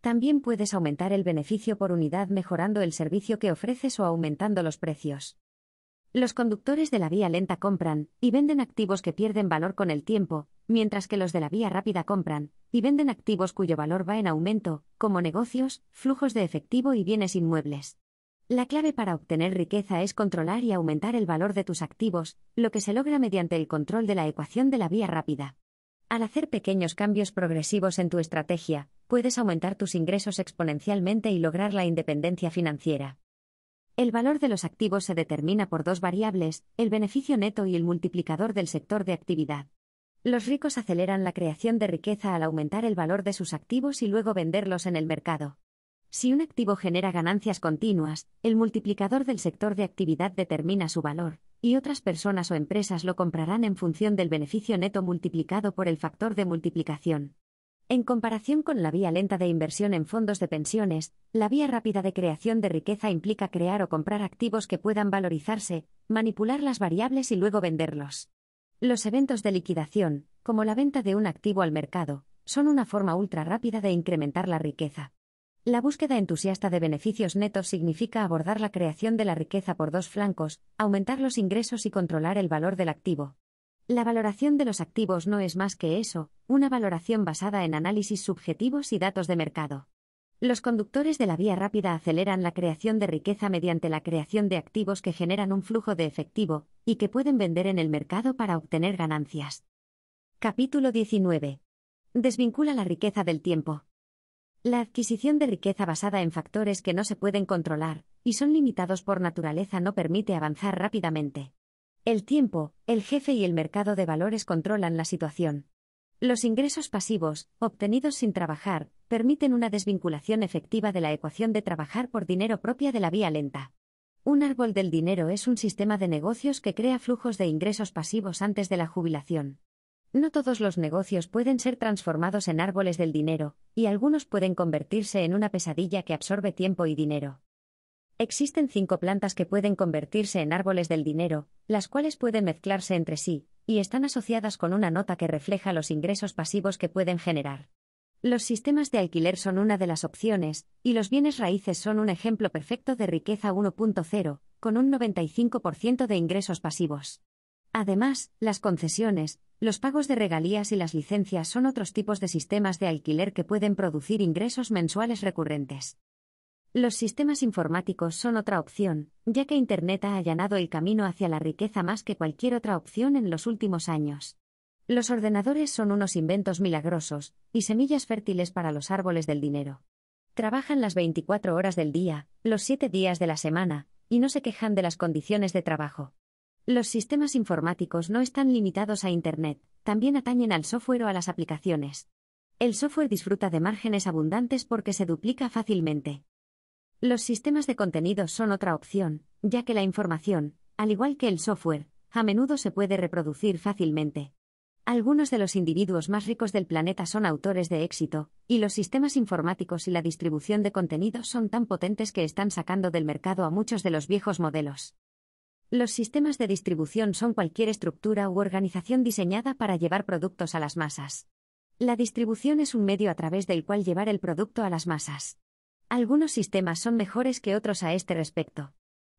También puedes aumentar el beneficio por unidad mejorando el servicio que ofreces o aumentando los precios. Los conductores de la vía lenta compran y venden activos que pierden valor con el tiempo, mientras que los de la vía rápida compran y venden activos cuyo valor va en aumento, como negocios, flujos de efectivo y bienes inmuebles. La clave para obtener riqueza es controlar y aumentar el valor de tus activos, lo que se logra mediante el control de la ecuación de la vía rápida. Al hacer pequeños cambios progresivos en tu estrategia, puedes aumentar tus ingresos exponencialmente y lograr la independencia financiera. El valor de los activos se determina por dos variables, el beneficio neto y el multiplicador del sector de actividad. Los ricos aceleran la creación de riqueza al aumentar el valor de sus activos y luego venderlos en el mercado. Si un activo genera ganancias continuas, el multiplicador del sector de actividad determina su valor, y otras personas o empresas lo comprarán en función del beneficio neto multiplicado por el factor de multiplicación. En comparación con la vía lenta de inversión en fondos de pensiones, la vía rápida de creación de riqueza implica crear o comprar activos que puedan valorizarse, manipular las variables y luego venderlos. Los eventos de liquidación, como la venta de un activo al mercado, son una forma ultra rápida de incrementar la riqueza. La búsqueda entusiasta de beneficios netos significa abordar la creación de la riqueza por dos flancos, aumentar los ingresos y controlar el valor del activo. La valoración de los activos no es más que eso, una valoración basada en análisis subjetivos y datos de mercado. Los conductores de la vía rápida aceleran la creación de riqueza mediante la creación de activos que generan un flujo de efectivo, y que pueden vender en el mercado para obtener ganancias. Capítulo 19. Desvincula la riqueza del tiempo. La adquisición de riqueza basada en factores que no se pueden controlar, y son limitados por naturaleza, no permite avanzar rápidamente. El tiempo, el jefe y el mercado de valores controlan la situación. Los ingresos pasivos, obtenidos sin trabajar, permiten una desvinculación efectiva de la ecuación de trabajar por dinero propia de la vía lenta. Un árbol del dinero es un sistema de negocios que crea flujos de ingresos pasivos antes de la jubilación. No todos los negocios pueden ser transformados en árboles del dinero, y algunos pueden convertirse en una pesadilla que absorbe tiempo y dinero. Existen cinco plantas que pueden convertirse en árboles del dinero, las cuales pueden mezclarse entre sí, y están asociadas con una nota que refleja los ingresos pasivos que pueden generar. Los sistemas de alquiler son una de las opciones, y los bienes raíces son un ejemplo perfecto de riqueza 1.0, con un 95% de ingresos pasivos. Además, las concesiones, los pagos de regalías y las licencias son otros tipos de sistemas de alquiler que pueden producir ingresos mensuales recurrentes. Los sistemas informáticos son otra opción, ya que Internet ha allanado el camino hacia la riqueza más que cualquier otra opción en los últimos años. Los ordenadores son unos inventos milagrosos, y semillas fértiles para los árboles del dinero. Trabajan las 24 horas del día, los 7 días de la semana, y no se quejan de las condiciones de trabajo. Los sistemas informáticos no están limitados a Internet, también atañen al software o a las aplicaciones. El software disfruta de márgenes abundantes porque se duplica fácilmente. Los sistemas de contenidos son otra opción, ya que la información, al igual que el software, a menudo se puede reproducir fácilmente. Algunos de los individuos más ricos del planeta son autores de éxito, y los sistemas informáticos y la distribución de contenidos son tan potentes que están sacando del mercado a muchos de los viejos modelos. Los sistemas de distribución son cualquier estructura u organización diseñada para llevar productos a las masas. La distribución es un medio a través del cual llevar el producto a las masas. Algunos sistemas son mejores que otros a este respecto.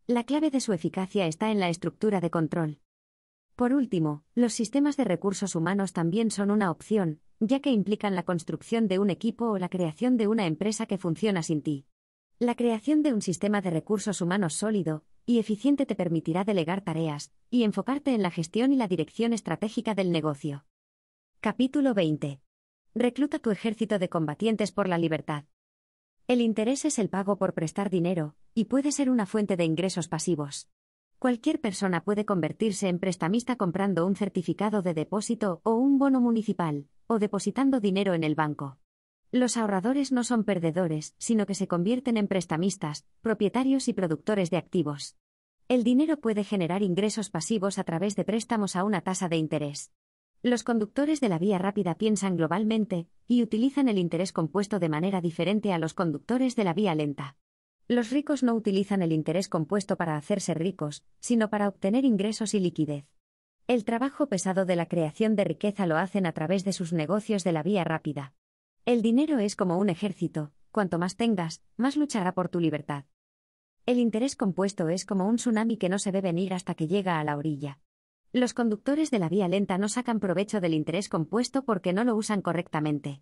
La clave de su eficacia está en la estructura de control. Por último, los sistemas de recursos humanos también son una opción, ya que implican la construcción de un equipo o la creación de una empresa que funciona sin ti. La creación de un sistema de recursos humanos sólido y eficiente te permitirá delegar tareas y enfocarte en la gestión y la dirección estratégica del negocio. Capítulo 20. Recluta tu ejército de combatientes por la libertad. El interés es el pago por prestar dinero, y puede ser una fuente de ingresos pasivos. Cualquier persona puede convertirse en prestamista comprando un certificado de depósito o un bono municipal, o depositando dinero en el banco. Los ahorradores no son perdedores, sino que se convierten en prestamistas, propietarios y productores de activos. El dinero puede generar ingresos pasivos a través de préstamos a una tasa de interés. Los conductores de la vía rápida piensan globalmente, y utilizan el interés compuesto de manera diferente a los conductores de la vía lenta. Los ricos no utilizan el interés compuesto para hacerse ricos, sino para obtener ingresos y liquidez. El trabajo pesado de la creación de riqueza lo hacen a través de sus negocios de la vía rápida. El dinero es como un ejército, cuanto más tengas, más luchará por tu libertad. El interés compuesto es como un tsunami que no se ve venir hasta que llega a la orilla. Los conductores de la vía lenta no sacan provecho del interés compuesto porque no lo usan correctamente.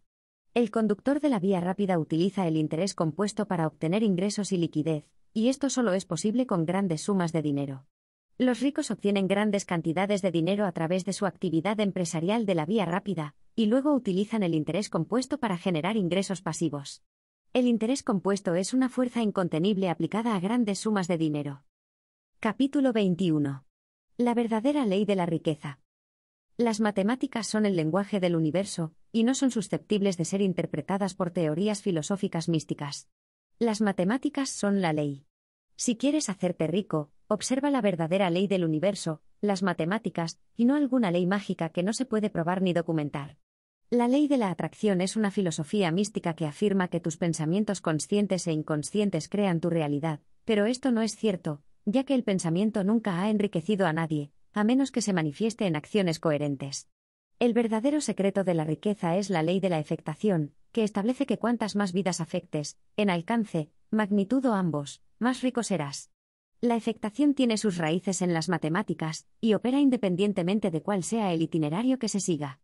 El conductor de la vía rápida utiliza el interés compuesto para obtener ingresos y liquidez, y esto solo es posible con grandes sumas de dinero. Los ricos obtienen grandes cantidades de dinero a través de su actividad empresarial de la vía rápida, y luego utilizan el interés compuesto para generar ingresos pasivos. El interés compuesto es una fuerza incontenible aplicada a grandes sumas de dinero. Capítulo 21. La verdadera ley de la riqueza. Las matemáticas son el lenguaje del universo, y no son susceptibles de ser interpretadas por teorías filosóficas místicas. Las matemáticas son la ley. Si quieres hacerte rico, observa la verdadera ley del universo, las matemáticas, y no alguna ley mágica que no se puede probar ni documentar. La ley de la atracción es una filosofía mística que afirma que tus pensamientos conscientes e inconscientes crean tu realidad, pero esto no es cierto, ya que el pensamiento nunca ha enriquecido a nadie, a menos que se manifieste en acciones coherentes. El verdadero secreto de la riqueza es la ley de la efectación, que establece que cuantas más vidas afectes, en alcance, magnitud o ambos, más rico serás. La efectación tiene sus raíces en las matemáticas, y opera independientemente de cuál sea el itinerario que se siga.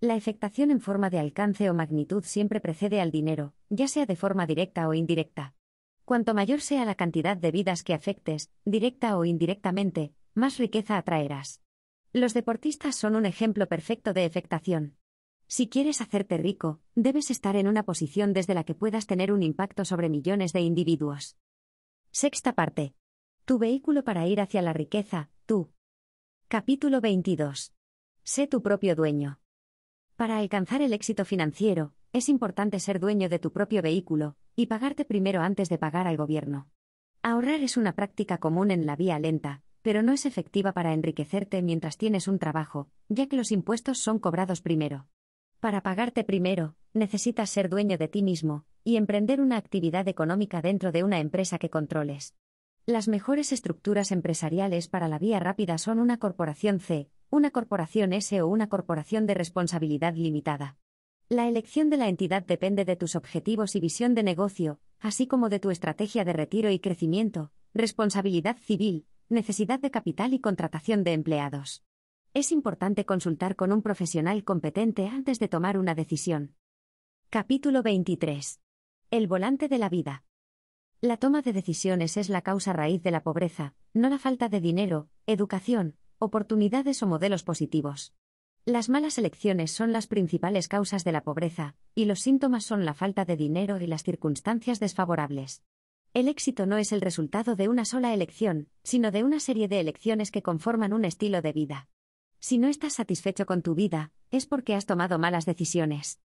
La efectación en forma de alcance o magnitud siempre precede al dinero, ya sea de forma directa o indirecta. Cuanto mayor sea la cantidad de vidas que afectes, directa o indirectamente, más riqueza atraerás. Los deportistas son un ejemplo perfecto de efectación. Si quieres hacerte rico, debes estar en una posición desde la que puedas tener un impacto sobre millones de individuos. Sexta parte. Tu vehículo para ir hacia la riqueza, tú. Capítulo 22. Sé tu propio dueño. Para alcanzar el éxito financiero, es importante ser dueño de tu propio vehículo, y pagarte primero antes de pagar al gobierno. Ahorrar es una práctica común en la vía lenta, pero no es efectiva para enriquecerte mientras tienes un trabajo, ya que los impuestos son cobrados primero. Para pagarte primero, necesitas ser dueño de ti mismo, y emprender una actividad económica dentro de una empresa que controles. Las mejores estructuras empresariales para la vía rápida son una corporación C, una corporación S o una corporación de responsabilidad limitada. La elección de la entidad depende de tus objetivos y visión de negocio, así como de tu estrategia de retiro y crecimiento, responsabilidad civil, necesidad de capital y contratación de empleados. Es importante consultar con un profesional competente antes de tomar una decisión. Capítulo 23. El volante de la vida. La toma de decisiones es la causa raíz de la pobreza, no la falta de dinero, educación, oportunidades o modelos positivos. Las malas elecciones son las principales causas de la pobreza, y los síntomas son la falta de dinero y las circunstancias desfavorables. El éxito no es el resultado de una sola elección, sino de una serie de elecciones que conforman un estilo de vida. Si no estás satisfecho con tu vida, es porque has tomado malas decisiones.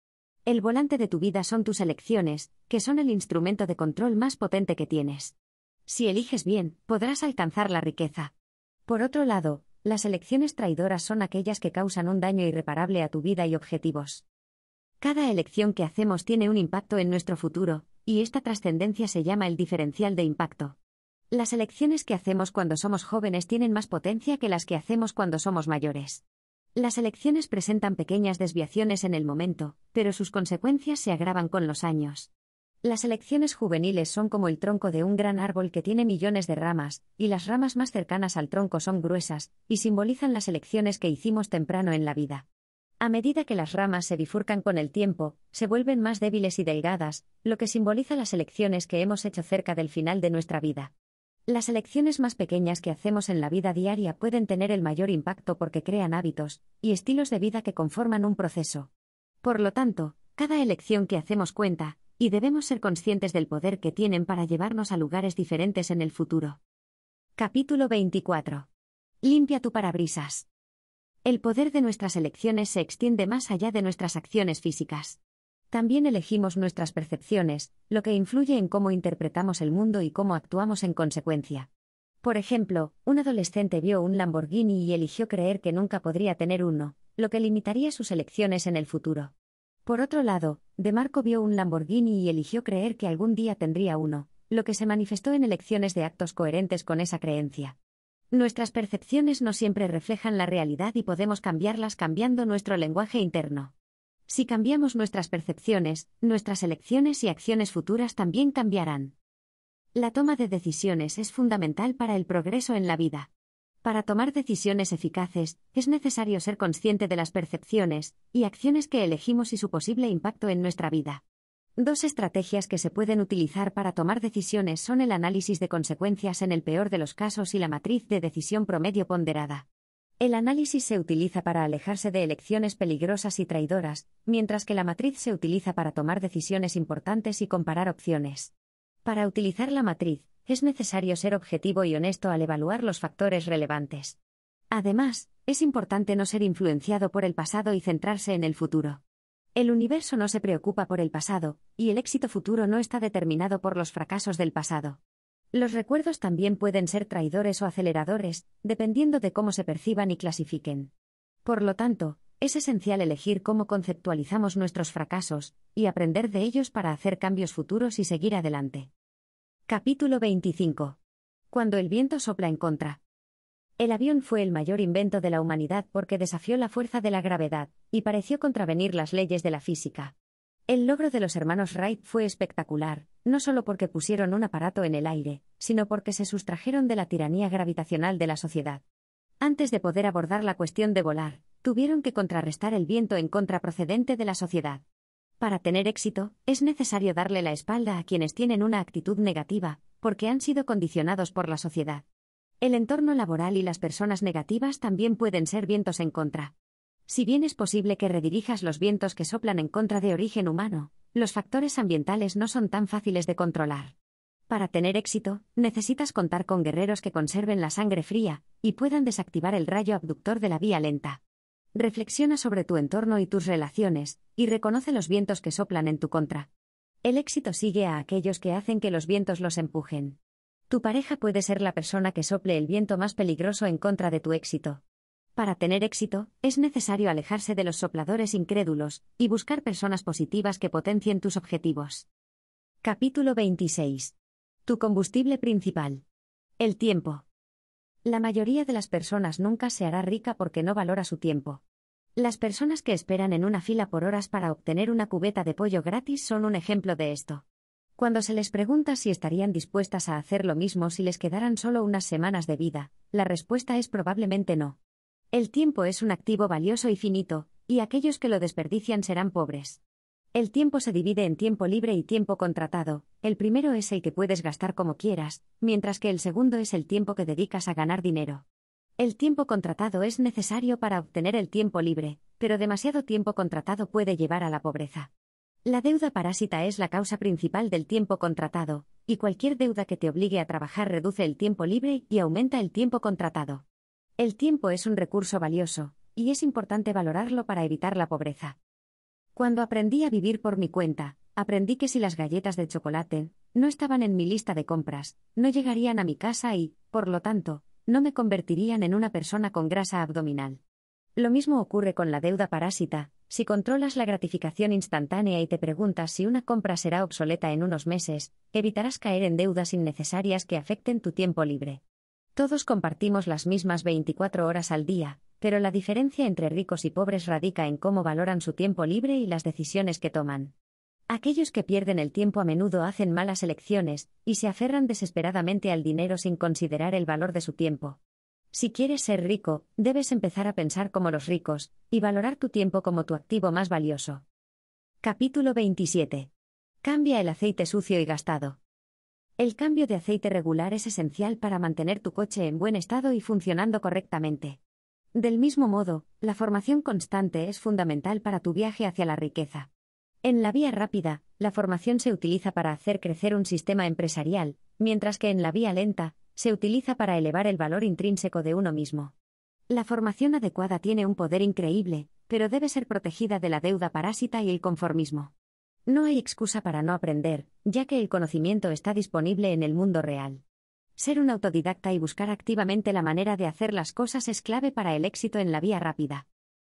El volante de tu vida son tus elecciones, que son el instrumento de control más potente que tienes. Si eliges bien, podrás alcanzar la riqueza. Por otro lado, las elecciones traidoras son aquellas que causan un daño irreparable a tu vida y objetivos. Cada elección que hacemos tiene un impacto en nuestro futuro, y esta trascendencia se llama el diferencial de impacto. Las elecciones que hacemos cuando somos jóvenes tienen más potencia que las que hacemos cuando somos mayores. Las elecciones presentan pequeñas desviaciones en el momento, pero sus consecuencias se agravan con los años. Las elecciones juveniles son como el tronco de un gran árbol que tiene millones de ramas, y las ramas más cercanas al tronco son gruesas, y simbolizan las elecciones que hicimos temprano en la vida. A medida que las ramas se bifurcan con el tiempo, se vuelven más débiles y delgadas, lo que simboliza las elecciones que hemos hecho cerca del final de nuestra vida. Las elecciones más pequeñas que hacemos en la vida diaria pueden tener el mayor impacto porque crean hábitos y estilos de vida que conforman un proceso. Por lo tanto, cada elección que hacemos cuenta, y debemos ser conscientes del poder que tienen para llevarnos a lugares diferentes en el futuro. Capítulo 24. Limpia tu parabrisas. El poder de nuestras elecciones se extiende más allá de nuestras acciones físicas. También elegimos nuestras percepciones, lo que influye en cómo interpretamos el mundo y cómo actuamos en consecuencia. Por ejemplo, un adolescente vio un Lamborghini y eligió creer que nunca podría tener uno, lo que limitaría sus elecciones en el futuro. Por otro lado, De Marco vio un Lamborghini y eligió creer que algún día tendría uno, lo que se manifestó en elecciones de actos coherentes con esa creencia. Nuestras percepciones no siempre reflejan la realidad y podemos cambiarlas cambiando nuestro lenguaje interno. Si cambiamos nuestras percepciones, nuestras elecciones y acciones futuras también cambiarán. La toma de decisiones es fundamental para el progreso en la vida. Para tomar decisiones eficaces, es necesario ser consciente de las percepciones y acciones que elegimos y su posible impacto en nuestra vida. Dos estrategias que se pueden utilizar para tomar decisiones son el análisis de consecuencias en el peor de los casos y la matriz de decisión promedio ponderada. El análisis se utiliza para alejarse de elecciones peligrosas y traidoras, mientras que la matriz se utiliza para tomar decisiones importantes y comparar opciones. Para utilizar la matriz, es necesario ser objetivo y honesto al evaluar los factores relevantes. Además, es importante no ser influenciado por el pasado y centrarse en el futuro. El universo no se preocupa por el pasado, y el éxito futuro no está determinado por los fracasos del pasado. Los recuerdos también pueden ser traidores o aceleradores, dependiendo de cómo se perciban y clasifiquen. Por lo tanto, es esencial elegir cómo conceptualizamos nuestros fracasos, y aprender de ellos para hacer cambios futuros y seguir adelante. Capítulo 25. Cuando el viento sopla en contra. El avión fue el mayor invento de la humanidad porque desafió la fuerza de la gravedad, y pareció contravenir las leyes de la física. El logro de los hermanos Wright fue espectacular, no solo porque pusieron un aparato en el aire, sino porque se sustrajeron de la tiranía gravitacional de la sociedad. Antes de poder abordar la cuestión de volar, tuvieron que contrarrestar el viento en contra procedente de la sociedad. Para tener éxito, es necesario darle la espalda a quienes tienen una actitud negativa, porque han sido condicionados por la sociedad. El entorno laboral y las personas negativas también pueden ser vientos en contra. Si bien es posible que redirijas los vientos que soplan en contra de origen humano, los factores ambientales no son tan fáciles de controlar. Para tener éxito, necesitas contar con guerreros que conserven la sangre fría y puedan desactivar el rayo abductor de la vía lenta. Reflexiona sobre tu entorno y tus relaciones, y reconoce los vientos que soplan en tu contra. El éxito sigue a aquellos que hacen que los vientos los empujen. Tu pareja puede ser la persona que sople el viento más peligroso en contra de tu éxito. Para tener éxito, es necesario alejarse de los sopladores incrédulos y buscar personas positivas que potencien tus objetivos. Capítulo 26. Tu combustible principal. El tiempo. La mayoría de las personas nunca se hará rica porque no valora su tiempo. Las personas que esperan en una fila por horas para obtener una cubeta de pollo gratis son un ejemplo de esto. Cuando se les pregunta si estarían dispuestas a hacer lo mismo si les quedaran solo unas semanas de vida, la respuesta es probablemente no. El tiempo es un activo valioso y finito, y aquellos que lo desperdician serán pobres. El tiempo se divide en tiempo libre y tiempo contratado. El primero es el que puedes gastar como quieras, mientras que el segundo es el tiempo que dedicas a ganar dinero. El tiempo contratado es necesario para obtener el tiempo libre, pero demasiado tiempo contratado puede llevar a la pobreza. La deuda parásita es la causa principal del tiempo contratado, y cualquier deuda que te obligue a trabajar reduce el tiempo libre y aumenta el tiempo contratado. El tiempo es un recurso valioso, y es importante valorarlo para evitar la pobreza. Cuando aprendí a vivir por mi cuenta, aprendí que si las galletas de chocolate no estaban en mi lista de compras, no llegarían a mi casa y, por lo tanto, no me convertirían en una persona con grasa abdominal. Lo mismo ocurre con la deuda parásita, si controlas la gratificación instantánea y te preguntas si una compra será obsoleta en unos meses, evitarás caer en deudas innecesarias que afecten tu tiempo libre. Todos compartimos las mismas 24 horas al día, pero la diferencia entre ricos y pobres radica en cómo valoran su tiempo libre y las decisiones que toman. Aquellos que pierden el tiempo a menudo hacen malas elecciones, y se aferran desesperadamente al dinero sin considerar el valor de su tiempo. Si quieres ser rico, debes empezar a pensar como los ricos, y valorar tu tiempo como tu activo más valioso. Capítulo 27. Cambia el aceite sucio y gastado. El cambio de aceite regular es esencial para mantener tu coche en buen estado y funcionando correctamente. Del mismo modo, la formación constante es fundamental para tu viaje hacia la riqueza. En la vía rápida, la formación se utiliza para hacer crecer un sistema empresarial, mientras que en la vía lenta, se utiliza para elevar el valor intrínseco de uno mismo. La formación adecuada tiene un poder increíble, pero debe ser protegida de la deuda parásita y el conformismo. No hay excusa para no aprender, ya que el conocimiento está disponible en el mundo real. Ser un autodidacta y buscar activamente la manera de hacer las cosas es clave para el éxito en la vía rápida.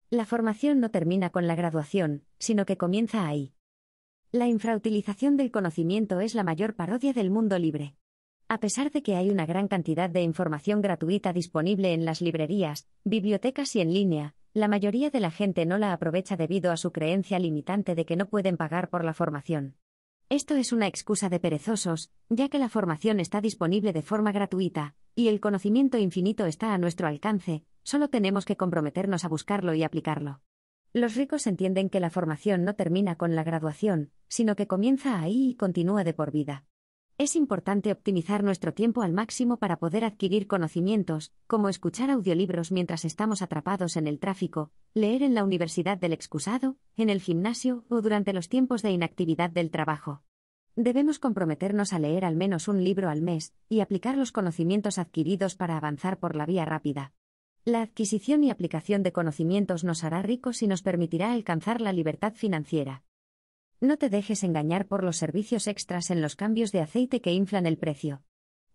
La formación no termina con la graduación, sino que comienza ahí. La infrautilización del conocimiento es la mayor parodia del mundo libre. A pesar de que hay una gran cantidad de información gratuita disponible en las librerías, bibliotecas y en línea, la mayoría de la gente no la aprovecha debido a su creencia limitante de que no pueden pagar por la formación. Esto es una excusa de perezosos, ya que la formación está disponible de forma gratuita, y el conocimiento infinito está a nuestro alcance, solo tenemos que comprometernos a buscarlo y aplicarlo. Los ricos entienden que la formación no termina con la graduación, sino que comienza ahí y continúa de por vida. Es importante optimizar nuestro tiempo al máximo para poder adquirir conocimientos, como escuchar audiolibros mientras estamos atrapados en el tráfico, leer en la universidad del excusado, en el gimnasio o durante los tiempos de inactividad del trabajo. Debemos comprometernos a leer al menos un libro al mes y aplicar los conocimientos adquiridos para avanzar por la vía rápida. La adquisición y aplicación de conocimientos nos hará ricos y nos permitirá alcanzar la libertad financiera. No te dejes engañar por los servicios extras en los cambios de aceite que inflan el precio.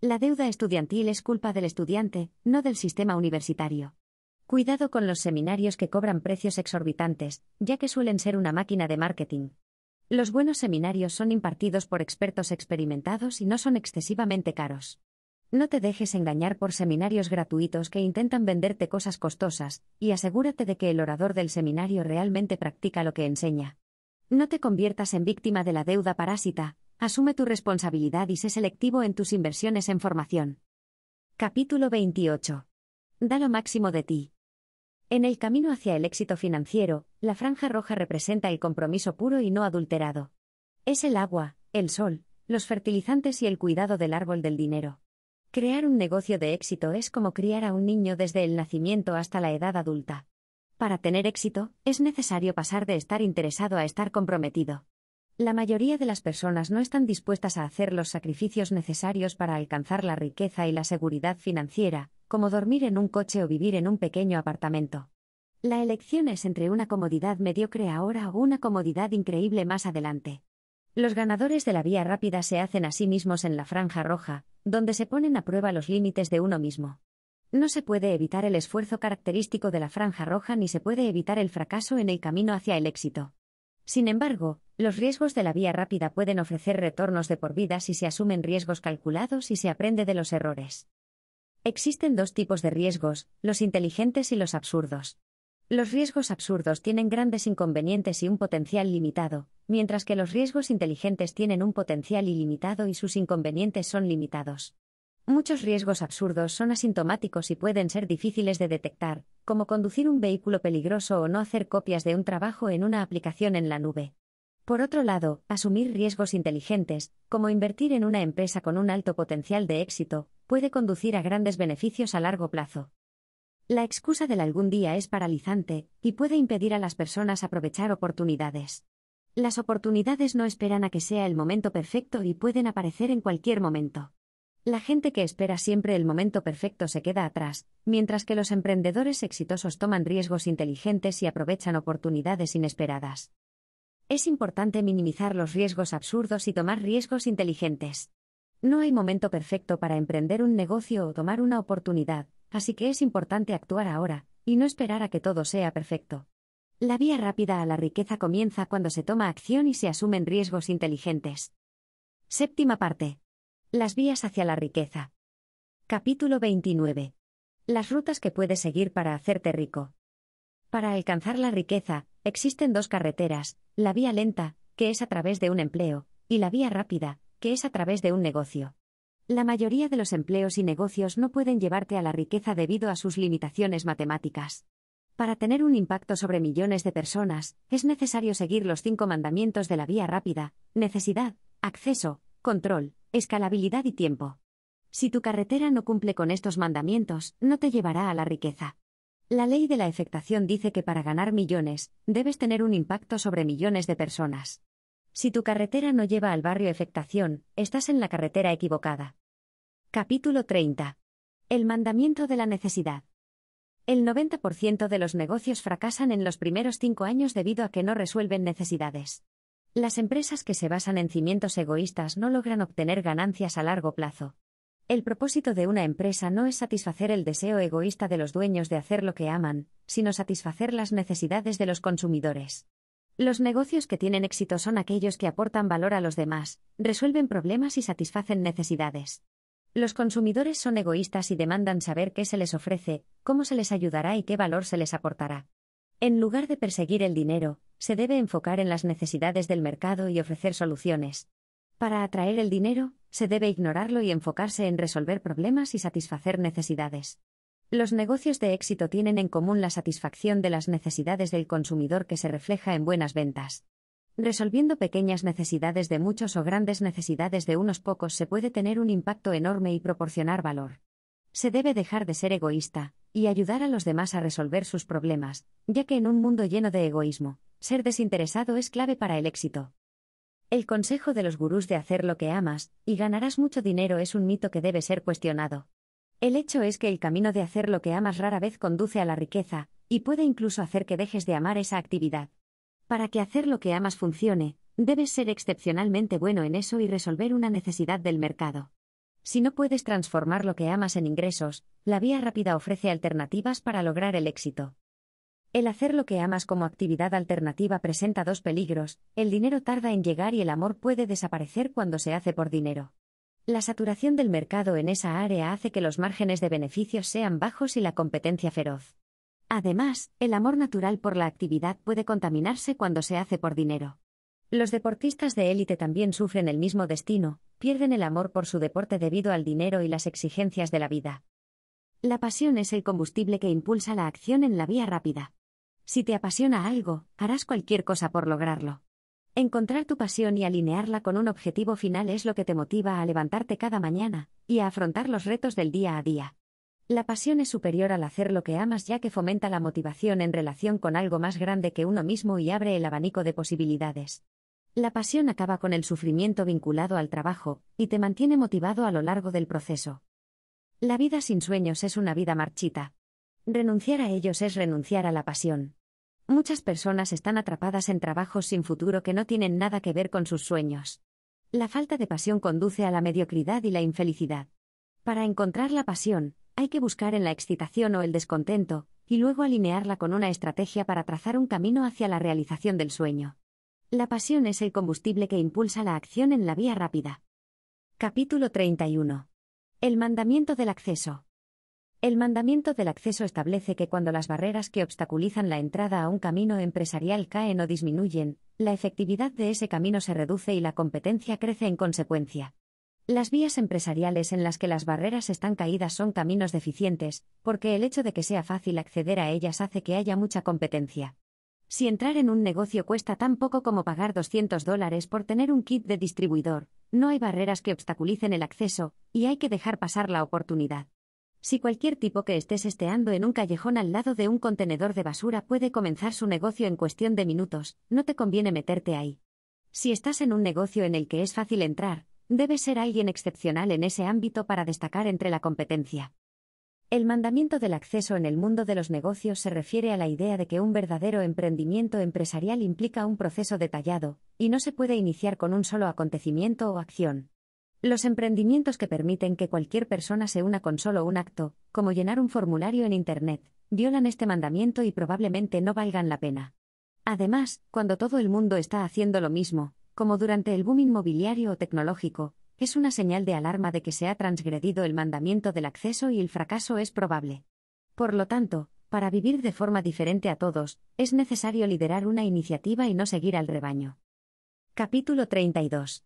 La deuda estudiantil es culpa del estudiante, no del sistema universitario. Cuidado con los seminarios que cobran precios exorbitantes, ya que suelen ser una máquina de marketing. Los buenos seminarios son impartidos por expertos experimentados y no son excesivamente caros. No te dejes engañar por seminarios gratuitos que intentan venderte cosas costosas, y asegúrate de que el orador del seminario realmente practica lo que enseña. No te conviertas en víctima de la deuda parásita, asume tu responsabilidad y sé selectivo en tus inversiones en formación. Capítulo 28. Da lo máximo de ti. En el camino hacia el éxito financiero, la franja roja representa el compromiso puro y no adulterado. Es el agua, el sol, los fertilizantes y el cuidado del árbol del dinero. Crear un negocio de éxito es como criar a un niño desde el nacimiento hasta la edad adulta. Para tener éxito, es necesario pasar de estar interesado a estar comprometido. La mayoría de las personas no están dispuestas a hacer los sacrificios necesarios para alcanzar la riqueza y la seguridad financiera, como dormir en un coche o vivir en un pequeño apartamento. La elección es entre una comodidad mediocre ahora o una comodidad increíble más adelante. Los ganadores de la vía rápida se hacen a sí mismos en la franja roja, donde se ponen a prueba los límites de uno mismo. No se puede evitar el esfuerzo característico de la franja roja ni se puede evitar el fracaso en el camino hacia el éxito. Sin embargo, los riesgos de la vía rápida pueden ofrecer retornos de por vida si se asumen riesgos calculados y se aprende de los errores. Existen dos tipos de riesgos, los inteligentes y los absurdos. Los riesgos absurdos tienen grandes inconvenientes y un potencial limitado, mientras que los riesgos inteligentes tienen un potencial ilimitado y sus inconvenientes son limitados. Muchos riesgos absurdos son asintomáticos y pueden ser difíciles de detectar, como conducir un vehículo peligroso o no hacer copias de un trabajo en una aplicación en la nube. Por otro lado, asumir riesgos inteligentes, como invertir en una empresa con un alto potencial de éxito, puede conducir a grandes beneficios a largo plazo. La excusa del algún día es paralizante, y puede impedir a las personas aprovechar oportunidades. Las oportunidades no esperan a que sea el momento perfecto y pueden aparecer en cualquier momento. La gente que espera siempre el momento perfecto se queda atrás, mientras que los emprendedores exitosos toman riesgos inteligentes y aprovechan oportunidades inesperadas. Es importante minimizar los riesgos absurdos y tomar riesgos inteligentes. No hay momento perfecto para emprender un negocio o tomar una oportunidad, así que es importante actuar ahora, y no esperar a que todo sea perfecto. La vía rápida a la riqueza comienza cuando se toma acción y se asumen riesgos inteligentes. Séptima parte. Las vías hacia la riqueza. Capítulo 29. Las rutas que puedes seguir para hacerte rico. Para alcanzar la riqueza, existen dos carreteras, la vía lenta, que es a través de un empleo, y la vía rápida, que es a través de un negocio. La mayoría de los empleos y negocios no pueden llevarte a la riqueza debido a sus limitaciones matemáticas. Para tener un impacto sobre millones de personas, es necesario seguir los cinco mandamientos de la vía rápida, necesidad, acceso, control, escalabilidad y tiempo. Si tu carretera no cumple con estos mandamientos, no te llevará a la riqueza. La ley de la efectación dice que para ganar millones, debes tener un impacto sobre millones de personas. Si tu carretera no lleva al barrio efectación, estás en la carretera equivocada. Capítulo 30. El mandamiento de la necesidad. El 90% de los negocios fracasan en los primeros cinco años debido a que no resuelven necesidades. Las empresas que se basan en cimientos egoístas no logran obtener ganancias a largo plazo. El propósito de una empresa no es satisfacer el deseo egoísta de los dueños de hacer lo que aman, sino satisfacer las necesidades de los consumidores. Los negocios que tienen éxito son aquellos que aportan valor a los demás, resuelven problemas y satisfacen necesidades. Los consumidores son egoístas y demandan saber qué se les ofrece, cómo se les ayudará y qué valor se les aportará. En lugar de perseguir el dinero, se debe enfocar en las necesidades del mercado y ofrecer soluciones. Para atraer el dinero, se debe ignorarlo y enfocarse en resolver problemas y satisfacer necesidades. Los negocios de éxito tienen en común la satisfacción de las necesidades del consumidor que se refleja en buenas ventas. Resolviendo pequeñas necesidades de muchos o grandes necesidades de unos pocos se puede tener un impacto enorme y proporcionar valor. Se debe dejar de ser egoísta, y ayudar a los demás a resolver sus problemas, ya que en un mundo lleno de egoísmo, ser desinteresado es clave para el éxito. El consejo de los gurús de hacer lo que amas, y ganarás mucho dinero es un mito que debe ser cuestionado. El hecho es que el camino de hacer lo que amas rara vez conduce a la riqueza, y puede incluso hacer que dejes de amar esa actividad. Para que hacer lo que amas funcione, debes ser excepcionalmente bueno en eso y resolver una necesidad del mercado. Si no puedes transformar lo que amas en ingresos, la vía rápida ofrece alternativas para lograr el éxito. El hacer lo que amas como actividad alternativa presenta dos peligros, el dinero tarda en llegar y el amor puede desaparecer cuando se hace por dinero. La saturación del mercado en esa área hace que los márgenes de beneficios sean bajos y la competencia feroz. Además, el amor natural por la actividad puede contaminarse cuando se hace por dinero. Los deportistas de élite también sufren el mismo destino, pierden el amor por su deporte debido al dinero y las exigencias de la vida. La pasión es el combustible que impulsa la acción en la vía rápida. Si te apasiona algo, harás cualquier cosa por lograrlo. Encontrar tu pasión y alinearla con un objetivo final es lo que te motiva a levantarte cada mañana y a afrontar los retos del día a día. La pasión es superior al hacer lo que amas ya que fomenta la motivación en relación con algo más grande que uno mismo y abre el abanico de posibilidades. La pasión acaba con el sufrimiento vinculado al trabajo, y te mantiene motivado a lo largo del proceso. La vida sin sueños es una vida marchita. Renunciar a ellos es renunciar a la pasión. Muchas personas están atrapadas en trabajos sin futuro que no tienen nada que ver con sus sueños. La falta de pasión conduce a la mediocridad y la infelicidad. Para encontrar la pasión, hay que buscar en la excitación o el descontento, y luego alinearla con una estrategia para trazar un camino hacia la realización del sueño. La pasión es el combustible que impulsa la acción en la vía rápida. Capítulo 31. El mandamiento del acceso. El mandamiento del acceso establece que cuando las barreras que obstaculizan la entrada a un camino empresarial caen o disminuyen, la efectividad de ese camino se reduce y la competencia crece en consecuencia. Las vías empresariales en las que las barreras están caídas son caminos deficientes, porque el hecho de que sea fácil acceder a ellas hace que haya mucha competencia. Si entrar en un negocio cuesta tan poco como pagar 200 dólares por tener un kit de distribuidor, no hay barreras que obstaculicen el acceso, y hay que dejar pasar la oportunidad. Si cualquier tipo que estés esteando en un callejón al lado de un contenedor de basura puede comenzar su negocio en cuestión de minutos, no te conviene meterte ahí. Si estás en un negocio en el que es fácil entrar, debes ser alguien excepcional en ese ámbito para destacar entre la competencia. El mandamiento del acceso en el mundo de los negocios se refiere a la idea de que un verdadero emprendimiento empresarial implica un proceso detallado, y no se puede iniciar con un solo acontecimiento o acción. Los emprendimientos que permiten que cualquier persona se una con solo un acto, como llenar un formulario en Internet, violan este mandamiento y probablemente no valgan la pena. Además, cuando todo el mundo está haciendo lo mismo, como durante el boom inmobiliario o tecnológico, es una señal de alarma de que se ha transgredido el mandamiento del acceso y el fracaso es probable. Por lo tanto, para vivir de forma diferente a todos, es necesario liderar una iniciativa y no seguir al rebaño. Capítulo 32.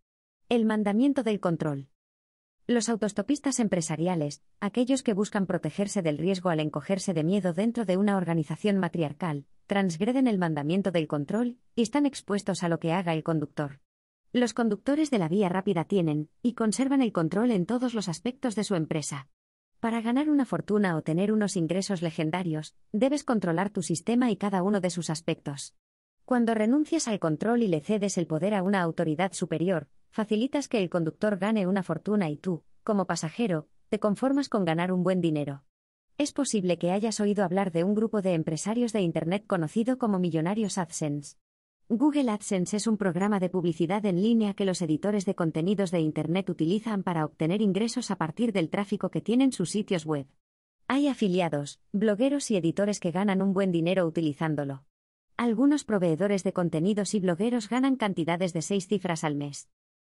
El mandamiento del control. Los autostopistas empresariales, aquellos que buscan protegerse del riesgo al encogerse de miedo dentro de una organización matriarcal, transgreden el mandamiento del control y están expuestos a lo que haga el conductor. Los conductores de la vía rápida tienen y conservan el control en todos los aspectos de su empresa. Para ganar una fortuna o tener unos ingresos legendarios, debes controlar tu sistema y cada uno de sus aspectos. Cuando renuncias al control y le cedes el poder a una autoridad superior, facilitas que el conductor gane una fortuna y tú, como pasajero, te conformas con ganar un buen dinero. Es posible que hayas oído hablar de un grupo de empresarios de Internet conocido como Millonarios AdSense. Google AdSense es un programa de publicidad en línea que los editores de contenidos de Internet utilizan para obtener ingresos a partir del tráfico que tienen sus sitios web. Hay afiliados, blogueros y editores que ganan un buen dinero utilizándolo. Algunos proveedores de contenidos y blogueros ganan cantidades de seis cifras al mes.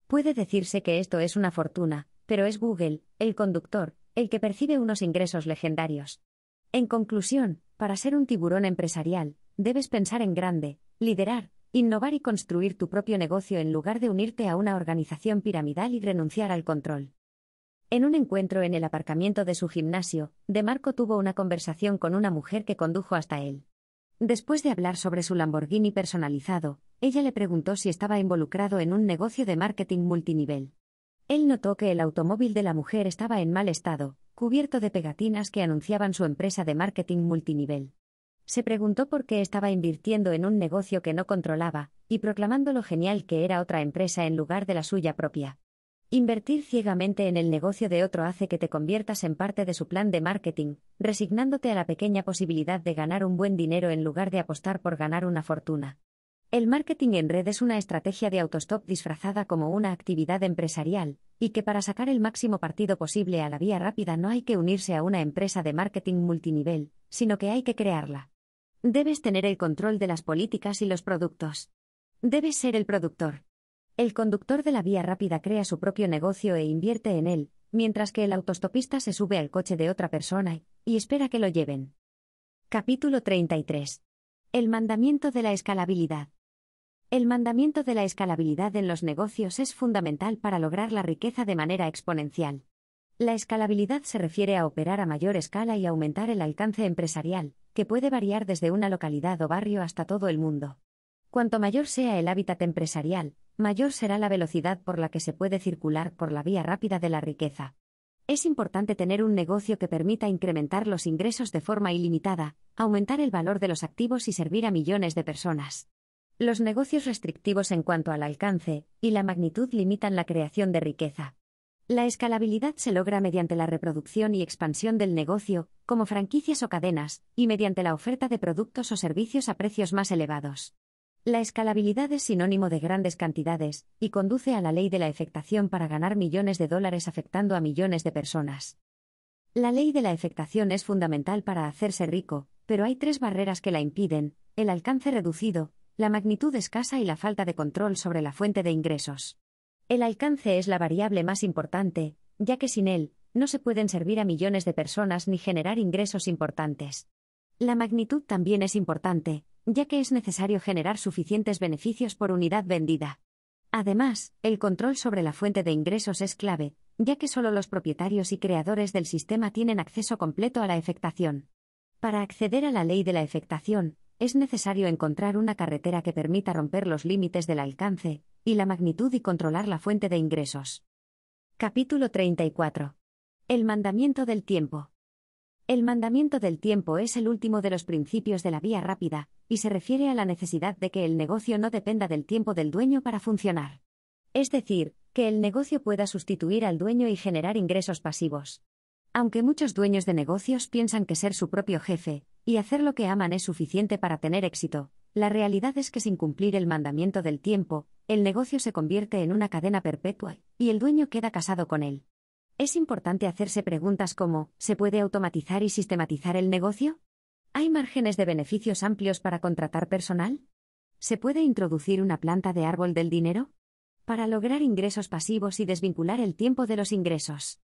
Puede decirse que esto es una fortuna, pero es Google, el conductor, el que percibe unos ingresos legendarios. En conclusión, para ser un tiburón empresarial, debes pensar en grande, liderar, Innovar y construir tu propio negocio en lugar de unirte a una organización piramidal y renunciar al control. En un encuentro en el aparcamiento de su gimnasio, De Marco tuvo una conversación con una mujer que condujo hasta él. Después de hablar sobre su Lamborghini personalizado, ella le preguntó si estaba involucrado en un negocio de marketing multinivel. Él notó que el automóvil de la mujer estaba en mal estado, cubierto de pegatinas que anunciaban su empresa de marketing multinivel. Se preguntó por qué estaba invirtiendo en un negocio que no controlaba, y proclamando lo genial que era otra empresa en lugar de la suya propia. Invertir ciegamente en el negocio de otro hace que te conviertas en parte de su plan de marketing, resignándote a la pequeña posibilidad de ganar un buen dinero en lugar de apostar por ganar una fortuna. El marketing en red es una estrategia de autostop disfrazada como una actividad empresarial, y que para sacar el máximo partido posible a la vía rápida no hay que unirse a una empresa de marketing multinivel, sino que hay que crearla. Debes tener el control de las políticas y los productos. Debes ser el productor. El conductor de la vía rápida crea su propio negocio e invierte en él, mientras que el autostopista se sube al coche de otra persona y espera que lo lleven. Capítulo 33. El mandamiento de la escalabilidad. El mandamiento de la escalabilidad en los negocios es fundamental para lograr la riqueza de manera exponencial. La escalabilidad se refiere a operar a mayor escala y aumentar el alcance empresarial, que puede variar desde una localidad o barrio hasta todo el mundo. Cuanto mayor sea el hábitat empresarial, mayor será la velocidad por la que se puede circular por la vía rápida de la riqueza. Es importante tener un negocio que permita incrementar los ingresos de forma ilimitada, aumentar el valor de los activos y servir a millones de personas. Los negocios restrictivos en cuanto al alcance y la magnitud limitan la creación de riqueza. La escalabilidad se logra mediante la reproducción y expansión del negocio, como franquicias o cadenas, y mediante la oferta de productos o servicios a precios más elevados. La escalabilidad es sinónimo de grandes cantidades, y conduce a la ley de la efectación para ganar millones de dólares afectando a millones de personas. La ley de la efectación es fundamental para hacerse rico, pero hay tres barreras que la impiden, el alcance reducido, la magnitud escasa y la falta de control sobre la fuente de ingresos. El alcance es la variable más importante, ya que sin él, no se pueden servir a millones de personas ni generar ingresos importantes. La magnitud también es importante, ya que es necesario generar suficientes beneficios por unidad vendida. Además, el control sobre la fuente de ingresos es clave, ya que solo los propietarios y creadores del sistema tienen acceso completo a la efectación. Para acceder a la ley de la efectación, es necesario encontrar una carretera que permita romper los límites del alcance, y la magnitud y controlar la fuente de ingresos. Capítulo 34. El mandamiento del tiempo. El mandamiento del tiempo es el último de los principios de la vía rápida, y se refiere a la necesidad de que el negocio no dependa del tiempo del dueño para funcionar. Es decir, que el negocio pueda sustituir al dueño y generar ingresos pasivos. Aunque muchos dueños de negocios piensan que ser su propio jefe, y hacer lo que aman es suficiente para tener éxito, la realidad es que sin cumplir el mandamiento del tiempo, el negocio se convierte en una cadena perpetua, y el dueño queda casado con él. Es importante hacerse preguntas como, ¿se puede automatizar y sistematizar el negocio? ¿Hay márgenes de beneficios amplios para contratar personal? ¿Se puede introducir una planta de árbol del dinero? Para lograr ingresos pasivos y desvincular el tiempo de los ingresos.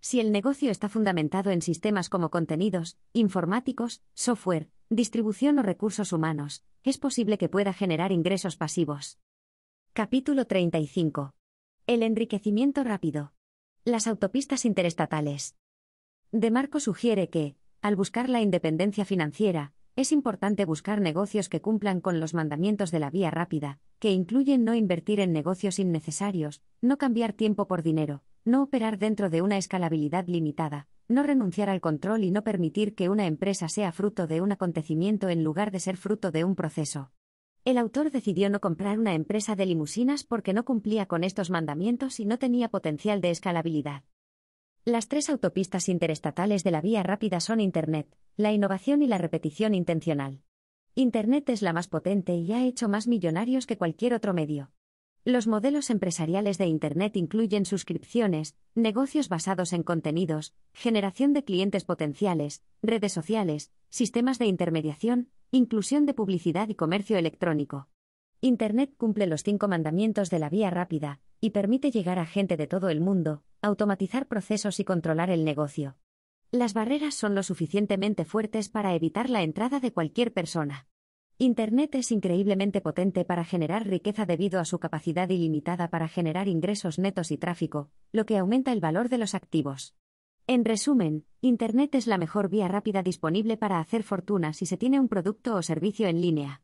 Si el negocio está fundamentado en sistemas como contenidos, informáticos, software, distribución o recursos humanos, es posible que pueda generar ingresos pasivos. Capítulo 35. El enriquecimiento rápido. Las autopistas interestatales. De Marco sugiere que, al buscar la independencia financiera, es importante buscar negocios que cumplan con los mandamientos de la vía rápida, que incluyen no invertir en negocios innecesarios, no cambiar tiempo por dinero, no operar dentro de una escalabilidad limitada, no renunciar al control y no permitir que una empresa sea fruto de un acontecimiento en lugar de ser fruto de un proceso. El autor decidió no comprar una empresa de limusinas porque no cumplía con estos mandamientos y no tenía potencial de escalabilidad. Las tres autopistas interestatales de la vía rápida son Internet, la innovación y la repetición intencional. Internet es la más potente y ha hecho más millonarios que cualquier otro medio. Los modelos empresariales de Internet incluyen suscripciones, negocios basados en contenidos, generación de clientes potenciales, redes sociales, sistemas de intermediación, inclusión de publicidad y comercio electrónico. Internet cumple los cinco mandamientos de la vía rápida, y permite llegar a gente de todo el mundo, automatizar procesos y controlar el negocio. Las barreras son lo suficientemente fuertes para evitar la entrada de cualquier persona. Internet es increíblemente potente para generar riqueza debido a su capacidad ilimitada para generar ingresos netos y tráfico, lo que aumenta el valor de los activos. En resumen, Internet es la mejor vía rápida disponible para hacer fortuna si se tiene un producto o servicio en línea.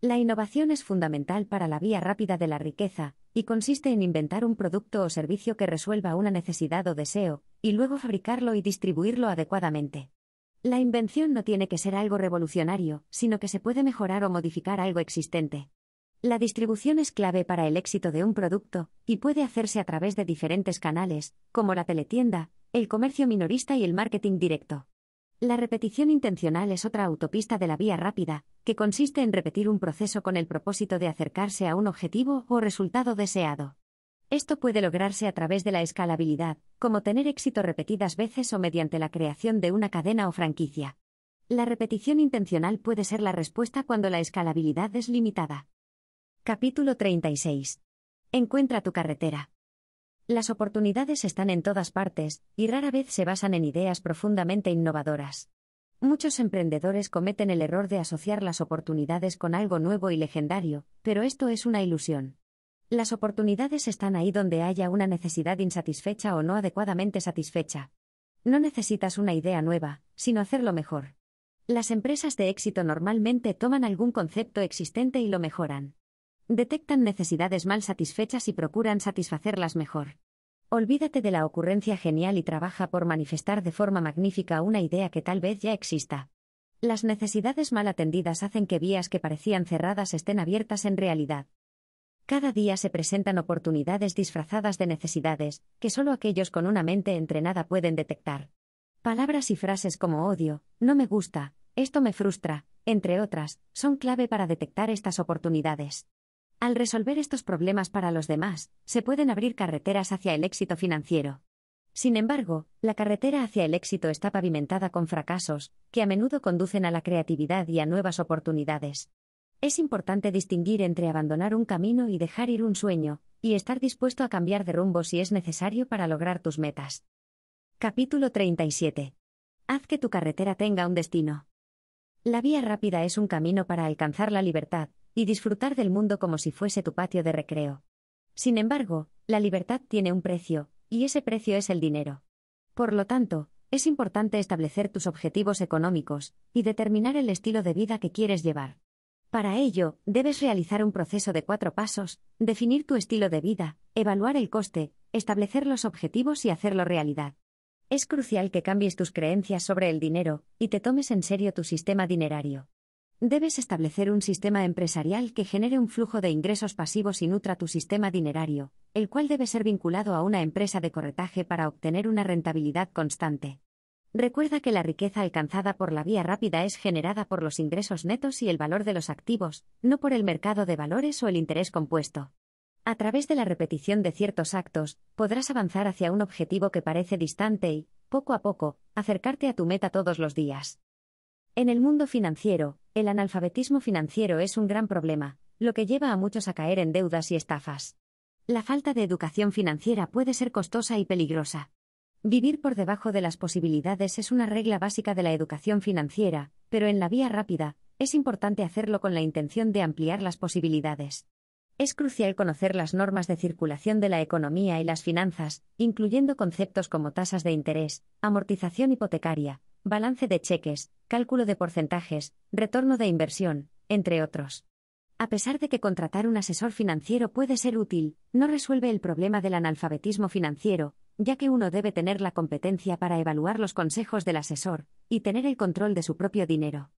La innovación es fundamental para la vía rápida de la riqueza, y consiste en inventar un producto o servicio que resuelva una necesidad o deseo, y luego fabricarlo y distribuirlo adecuadamente. La invención no tiene que ser algo revolucionario, sino que se puede mejorar o modificar algo existente. La distribución es clave para el éxito de un producto, y puede hacerse a través de diferentes canales, como la teletienda, el comercio minorista y el marketing directo. La repetición intencional es otra autopista de la vía rápida, que consiste en repetir un proceso con el propósito de acercarse a un objetivo o resultado deseado. Esto puede lograrse a través de la escalabilidad, como tener éxito repetidas veces o mediante la creación de una cadena o franquicia. La repetición intencional puede ser la respuesta cuando la escalabilidad es limitada. Capítulo 36. Encuentra tu carretera. Las oportunidades están en todas partes, y rara vez se basan en ideas profundamente innovadoras. Muchos emprendedores cometen el error de asociar las oportunidades con algo nuevo y legendario, pero esto es una ilusión. Las oportunidades están ahí donde haya una necesidad insatisfecha o no adecuadamente satisfecha. No necesitas una idea nueva, sino hacerlo mejor. Las empresas de éxito normalmente toman algún concepto existente y lo mejoran. Detectan necesidades mal satisfechas y procuran satisfacerlas mejor. Olvídate de la ocurrencia genial y trabaja por manifestar de forma magnífica una idea que tal vez ya exista. Las necesidades mal atendidas hacen que vías que parecían cerradas estén abiertas en realidad. Cada día se presentan oportunidades disfrazadas de necesidades, que solo aquellos con una mente entrenada pueden detectar. Palabras y frases como odio, no me gusta, esto me frustra, entre otras, son clave para detectar estas oportunidades. Al resolver estos problemas para los demás, se pueden abrir carreteras hacia el éxito financiero. Sin embargo, la carretera hacia el éxito está pavimentada con fracasos, que a menudo conducen a la creatividad y a nuevas oportunidades. Es importante distinguir entre abandonar un camino y dejar ir un sueño, y estar dispuesto a cambiar de rumbo si es necesario para lograr tus metas. Capítulo 37. Haz que tu carretera tenga un destino. La vía rápida es un camino para alcanzar la libertad, y disfrutar del mundo como si fuese tu patio de recreo. Sin embargo, la libertad tiene un precio, y ese precio es el dinero. Por lo tanto, es importante establecer tus objetivos económicos y determinar el estilo de vida que quieres llevar. Para ello, debes realizar un proceso de cuatro pasos, definir tu estilo de vida, evaluar el coste, establecer los objetivos y hacerlo realidad. Es crucial que cambies tus creencias sobre el dinero y te tomes en serio tu sistema dinerario. Debes establecer un sistema empresarial que genere un flujo de ingresos pasivos y nutra tu sistema dinerario, el cual debe ser vinculado a una empresa de corretaje para obtener una rentabilidad constante. Recuerda que la riqueza alcanzada por la vía rápida es generada por los ingresos netos y el valor de los activos, no por el mercado de valores o el interés compuesto. A través de la repetición de ciertos actos, podrás avanzar hacia un objetivo que parece distante y, poco a poco, acercarte a tu meta todos los días. En el mundo financiero, el analfabetismo financiero es un gran problema, lo que lleva a muchos a caer en deudas y estafas. La falta de educación financiera puede ser costosa y peligrosa. Vivir por debajo de las posibilidades es una regla básica de la educación financiera, pero en la vía rápida, es importante hacerlo con la intención de ampliar las posibilidades. Es crucial conocer las normas de circulación de la economía y las finanzas, incluyendo conceptos como tasas de interés, amortización hipotecaria, balance de cheques, cálculo de porcentajes, retorno de inversión, entre otros. A pesar de que contratar un asesor financiero puede ser útil, no resuelve el problema del analfabetismo financiero, ya que uno debe tener la competencia para evaluar los consejos del asesor y tener el control de su propio dinero.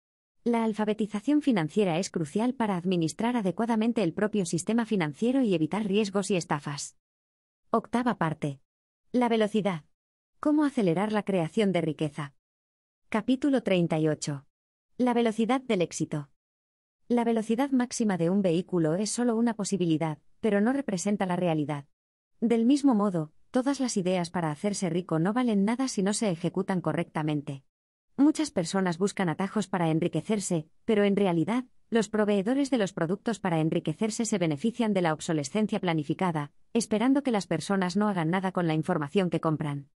La alfabetización financiera es crucial para administrar adecuadamente el propio sistema financiero y evitar riesgos y estafas. Octava parte. La velocidad. ¿Cómo acelerar la creación de riqueza? Capítulo 38. La velocidad del éxito. La velocidad máxima de un vehículo es solo una posibilidad, pero no representa la realidad. Del mismo modo, todas las ideas para hacerse rico no valen nada si no se ejecutan correctamente. Muchas personas buscan atajos para enriquecerse, pero en realidad, los proveedores de los productos para enriquecerse se benefician de la obsolescencia planificada, esperando que las personas no hagan nada con la información que compran.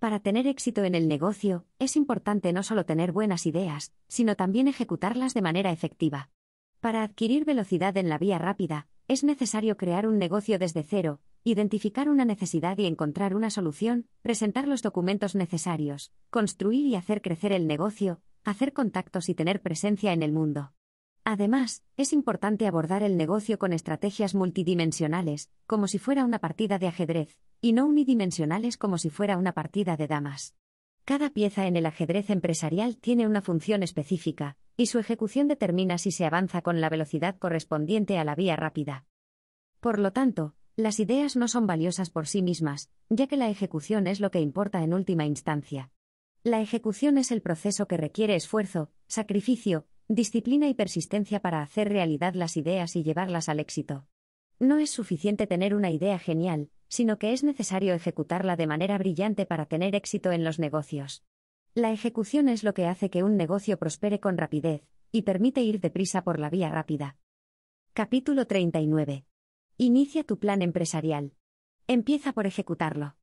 Para tener éxito en el negocio, es importante no solo tener buenas ideas, sino también ejecutarlas de manera efectiva. Para adquirir velocidad en la vía rápida, es necesario crear un negocio desde cero, identificar una necesidad y encontrar una solución, presentar los documentos necesarios, construir y hacer crecer el negocio, hacer contactos y tener presencia en el mundo. Además, es importante abordar el negocio con estrategias multidimensionales, como si fuera una partida de ajedrez, y no unidimensionales como si fuera una partida de damas. Cada pieza en el ajedrez empresarial tiene una función específica, y su ejecución determina si se avanza con la velocidad correspondiente a la vía rápida. Por lo tanto, las ideas no son valiosas por sí mismas, ya que la ejecución es lo que importa en última instancia. La ejecución es el proceso que requiere esfuerzo, sacrificio, Disciplina y persistencia para hacer realidad las ideas y llevarlas al éxito. No es suficiente tener una idea genial, sino que es necesario ejecutarla de manera brillante para tener éxito en los negocios. La ejecución es lo que hace que un negocio prospere con rapidez, y permite ir deprisa por la vía rápida. Capítulo 39. Inicia tu plan empresarial. Empieza por ejecutarlo.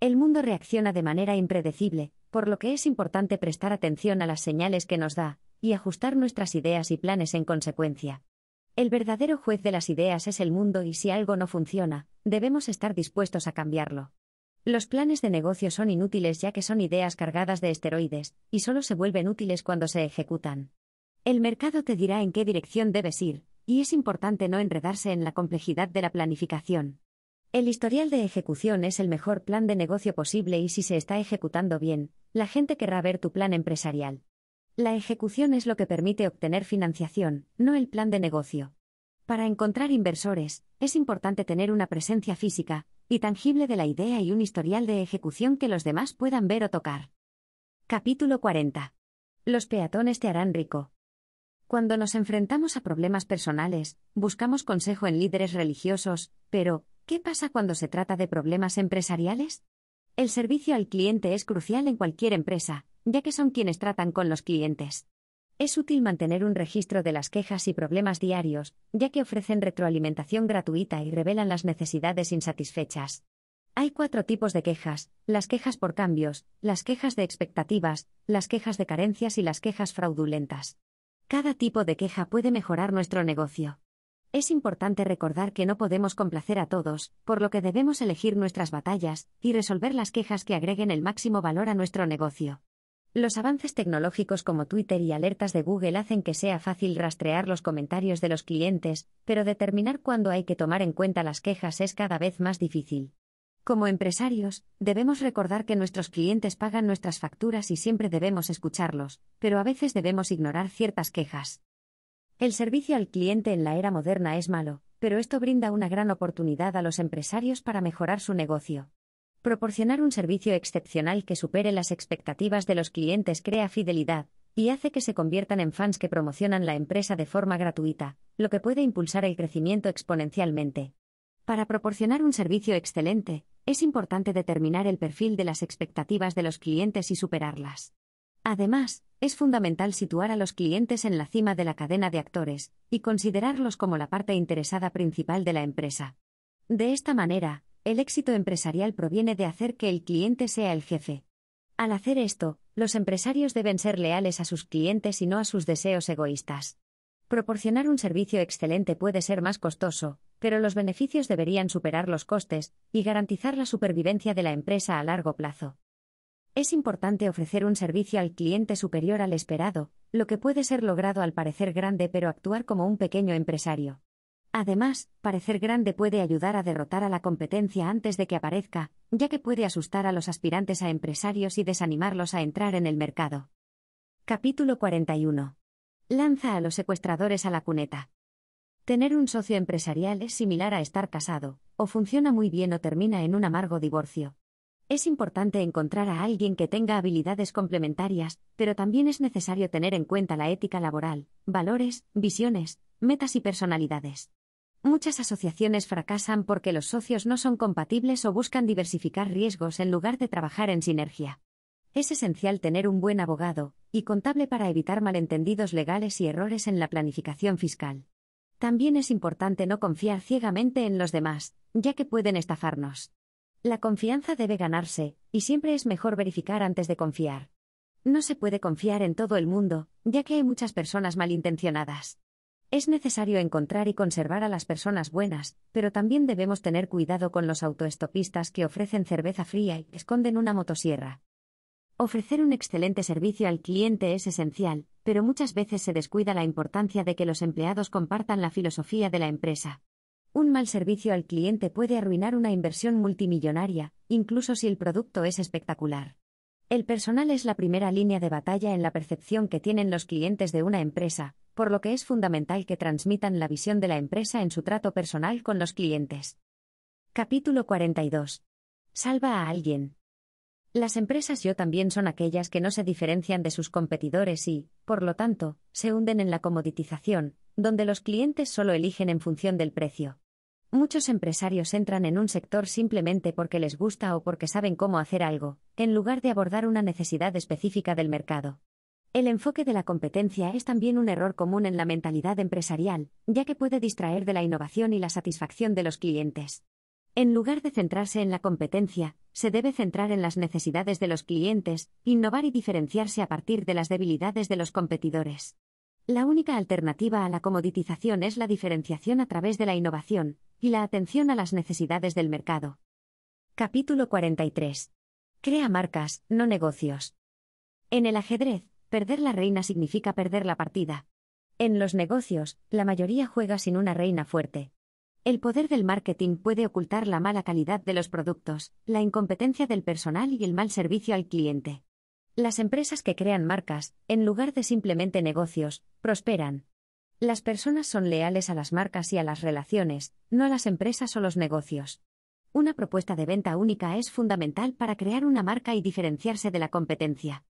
El mundo reacciona de manera impredecible, por lo que es importante prestar atención a las señales que nos da, y ajustar nuestras ideas y planes en consecuencia. El verdadero juez de las ideas es el mundo y si algo no funciona, debemos estar dispuestos a cambiarlo. Los planes de negocio son inútiles ya que son ideas cargadas de esteroides, y solo se vuelven útiles cuando se ejecutan. El mercado te dirá en qué dirección debes ir, y es importante no enredarse en la complejidad de la planificación. El historial de ejecución es el mejor plan de negocio posible y si se está ejecutando bien, la gente querrá ver tu plan empresarial. La ejecución es lo que permite obtener financiación, no el plan de negocio. Para encontrar inversores, es importante tener una presencia física y tangible de la idea y un historial de ejecución que los demás puedan ver o tocar. Capítulo 40. Los peatones te harán rico. Cuando nos enfrentamos a problemas personales, buscamos consejo en líderes religiosos, pero, ¿qué pasa cuando se trata de problemas empresariales? El servicio al cliente es crucial en cualquier empresa, ya que son quienes tratan con los clientes. Es útil mantener un registro de las quejas y problemas diarios, ya que ofrecen retroalimentación gratuita y revelan las necesidades insatisfechas. Hay cuatro tipos de quejas, las quejas por cambios, las quejas de expectativas, las quejas de carencias y las quejas fraudulentas. Cada tipo de queja puede mejorar nuestro negocio. Es importante recordar que no podemos complacer a todos, por lo que debemos elegir nuestras batallas y resolver las quejas que agreguen el máximo valor a nuestro negocio. Los avances tecnológicos como Twitter y alertas de Google hacen que sea fácil rastrear los comentarios de los clientes, pero determinar cuándo hay que tomar en cuenta las quejas es cada vez más difícil. Como empresarios, debemos recordar que nuestros clientes pagan nuestras facturas y siempre debemos escucharlos, pero a veces debemos ignorar ciertas quejas. El servicio al cliente en la era moderna es malo, pero esto brinda una gran oportunidad a los empresarios para mejorar su negocio. Proporcionar un servicio excepcional que supere las expectativas de los clientes crea fidelidad y hace que se conviertan en fans que promocionan la empresa de forma gratuita, lo que puede impulsar el crecimiento exponencialmente. Para proporcionar un servicio excelente, es importante determinar el perfil de las expectativas de los clientes y superarlas. Además, es fundamental situar a los clientes en la cima de la cadena de actores y considerarlos como la parte interesada principal de la empresa. De esta manera, el éxito empresarial proviene de hacer que el cliente sea el jefe. Al hacer esto, los empresarios deben ser leales a sus clientes y no a sus deseos egoístas. Proporcionar un servicio excelente puede ser más costoso, pero los beneficios deberían superar los costes y garantizar la supervivencia de la empresa a largo plazo. Es importante ofrecer un servicio al cliente superior al esperado, lo que puede ser logrado al parecer grande pero actuar como un pequeño empresario. Además, parecer grande puede ayudar a derrotar a la competencia antes de que aparezca, ya que puede asustar a los aspirantes a empresarios y desanimarlos a entrar en el mercado. Capítulo 41. Lanza a los secuestradores a la cuneta. Tener un socio empresarial es similar a estar casado, o funciona muy bien o termina en un amargo divorcio. Es importante encontrar a alguien que tenga habilidades complementarias, pero también es necesario tener en cuenta la ética laboral, valores, visiones, metas y personalidades. Muchas asociaciones fracasan porque los socios no son compatibles o buscan diversificar riesgos en lugar de trabajar en sinergia. Es esencial tener un buen abogado y contable para evitar malentendidos legales y errores en la planificación fiscal. También es importante no confiar ciegamente en los demás, ya que pueden estafarnos. La confianza debe ganarse, y siempre es mejor verificar antes de confiar. No se puede confiar en todo el mundo, ya que hay muchas personas malintencionadas. Es necesario encontrar y conservar a las personas buenas, pero también debemos tener cuidado con los autoestopistas que ofrecen cerveza fría y esconden una motosierra. Ofrecer un excelente servicio al cliente es esencial, pero muchas veces se descuida la importancia de que los empleados compartan la filosofía de la empresa. Un mal servicio al cliente puede arruinar una inversión multimillonaria, incluso si el producto es espectacular. El personal es la primera línea de batalla en la percepción que tienen los clientes de una empresa, por lo que es fundamental que transmitan la visión de la empresa en su trato personal con los clientes. Capítulo 42. Salva a alguien. Las empresas yo también son aquellas que no se diferencian de sus competidores y, por lo tanto, se hunden en la comoditización, donde los clientes solo eligen en función del precio. Muchos empresarios entran en un sector simplemente porque les gusta o porque saben cómo hacer algo, en lugar de abordar una necesidad específica del mercado. El enfoque de la competencia es también un error común en la mentalidad empresarial, ya que puede distraer de la innovación y la satisfacción de los clientes. En lugar de centrarse en la competencia, se debe centrar en las necesidades de los clientes, innovar y diferenciarse a partir de las debilidades de los competidores. La única alternativa a la comoditización es la diferenciación a través de la innovación y la atención a las necesidades del mercado. Capítulo 43. Crea marcas, no negocios. En el ajedrez, Perder la reina significa perder la partida. En los negocios, la mayoría juega sin una reina fuerte. El poder del marketing puede ocultar la mala calidad de los productos, la incompetencia del personal y el mal servicio al cliente. Las empresas que crean marcas, en lugar de simplemente negocios, prosperan. Las personas son leales a las marcas y a las relaciones, no a las empresas o los negocios. Una propuesta de venta única es fundamental para crear una marca y diferenciarse de la competencia.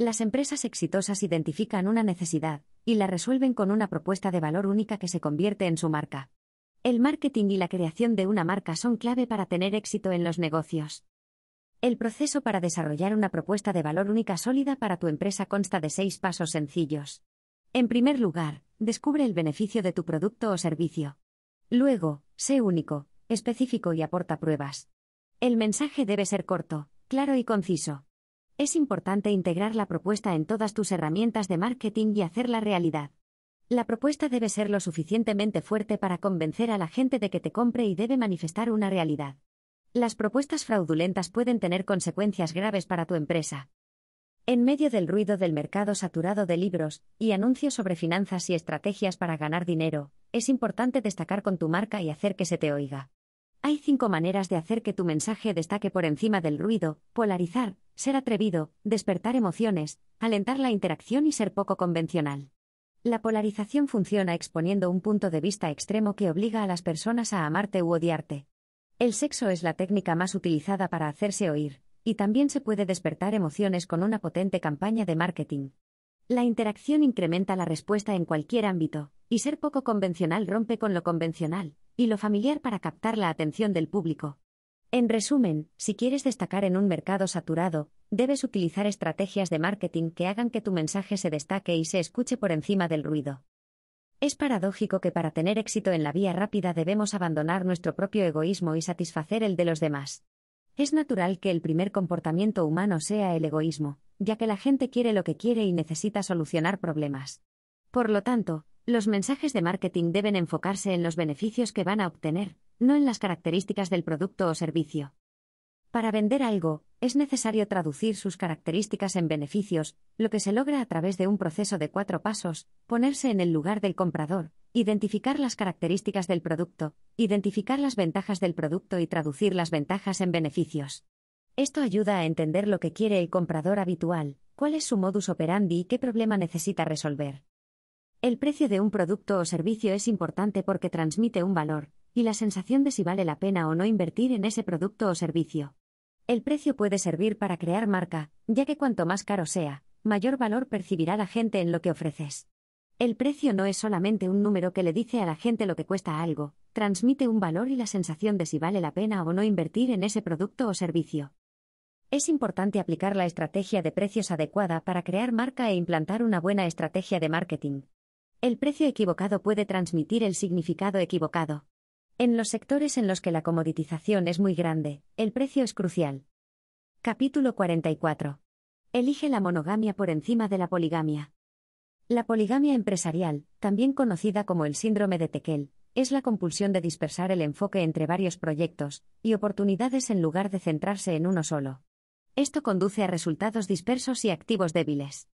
Las empresas exitosas identifican una necesidad y la resuelven con una propuesta de valor única que se convierte en su marca. El marketing y la creación de una marca son clave para tener éxito en los negocios. El proceso para desarrollar una propuesta de valor única sólida para tu empresa consta de seis pasos sencillos. En primer lugar, descubre el beneficio de tu producto o servicio. Luego, sé único, específico y aporta pruebas. El mensaje debe ser corto, claro y conciso es importante integrar la propuesta en todas tus herramientas de marketing y hacerla realidad. La propuesta debe ser lo suficientemente fuerte para convencer a la gente de que te compre y debe manifestar una realidad. Las propuestas fraudulentas pueden tener consecuencias graves para tu empresa. En medio del ruido del mercado saturado de libros y anuncios sobre finanzas y estrategias para ganar dinero, es importante destacar con tu marca y hacer que se te oiga. Hay cinco maneras de hacer que tu mensaje destaque por encima del ruido, polarizar, ser atrevido, despertar emociones, alentar la interacción y ser poco convencional. La polarización funciona exponiendo un punto de vista extremo que obliga a las personas a amarte u odiarte. El sexo es la técnica más utilizada para hacerse oír, y también se puede despertar emociones con una potente campaña de marketing. La interacción incrementa la respuesta en cualquier ámbito, y ser poco convencional rompe con lo convencional, y lo familiar para captar la atención del público. En resumen, si quieres destacar en un mercado saturado, debes utilizar estrategias de marketing que hagan que tu mensaje se destaque y se escuche por encima del ruido. Es paradójico que para tener éxito en la vía rápida debemos abandonar nuestro propio egoísmo y satisfacer el de los demás. Es natural que el primer comportamiento humano sea el egoísmo, ya que la gente quiere lo que quiere y necesita solucionar problemas. Por lo tanto, los mensajes de marketing deben enfocarse en los beneficios que van a obtener, no en las características del producto o servicio. Para vender algo, es necesario traducir sus características en beneficios, lo que se logra a través de un proceso de cuatro pasos, ponerse en el lugar del comprador, identificar las características del producto, identificar las ventajas del producto y traducir las ventajas en beneficios. Esto ayuda a entender lo que quiere el comprador habitual, cuál es su modus operandi y qué problema necesita resolver. El precio de un producto o servicio es importante porque transmite un valor, y la sensación de si vale la pena o no invertir en ese producto o servicio. El precio puede servir para crear marca, ya que cuanto más caro sea, mayor valor percibirá la gente en lo que ofreces. El precio no es solamente un número que le dice a la gente lo que cuesta algo, transmite un valor y la sensación de si vale la pena o no invertir en ese producto o servicio. Es importante aplicar la estrategia de precios adecuada para crear marca e implantar una buena estrategia de marketing. El precio equivocado puede transmitir el significado equivocado. En los sectores en los que la comoditización es muy grande, el precio es crucial. Capítulo 44. Elige la monogamia por encima de la poligamia. La poligamia empresarial, también conocida como el síndrome de Tekel, es la compulsión de dispersar el enfoque entre varios proyectos y oportunidades en lugar de centrarse en uno solo. Esto conduce a resultados dispersos y activos débiles.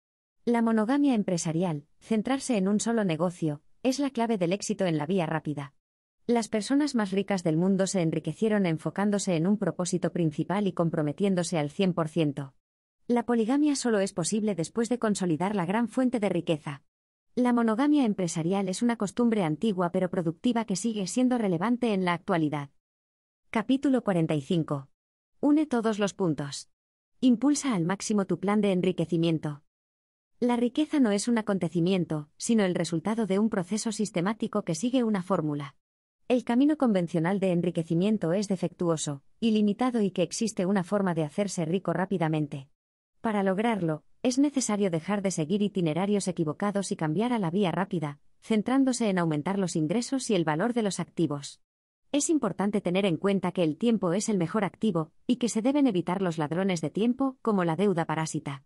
La monogamia empresarial, centrarse en un solo negocio, es la clave del éxito en la vía rápida. Las personas más ricas del mundo se enriquecieron enfocándose en un propósito principal y comprometiéndose al 100%. La poligamia solo es posible después de consolidar la gran fuente de riqueza. La monogamia empresarial es una costumbre antigua pero productiva que sigue siendo relevante en la actualidad. Capítulo 45. Une todos los puntos. Impulsa al máximo tu plan de enriquecimiento. La riqueza no es un acontecimiento, sino el resultado de un proceso sistemático que sigue una fórmula. El camino convencional de enriquecimiento es defectuoso, ilimitado y que existe una forma de hacerse rico rápidamente. Para lograrlo, es necesario dejar de seguir itinerarios equivocados y cambiar a la vía rápida, centrándose en aumentar los ingresos y el valor de los activos. Es importante tener en cuenta que el tiempo es el mejor activo, y que se deben evitar los ladrones de tiempo, como la deuda parásita.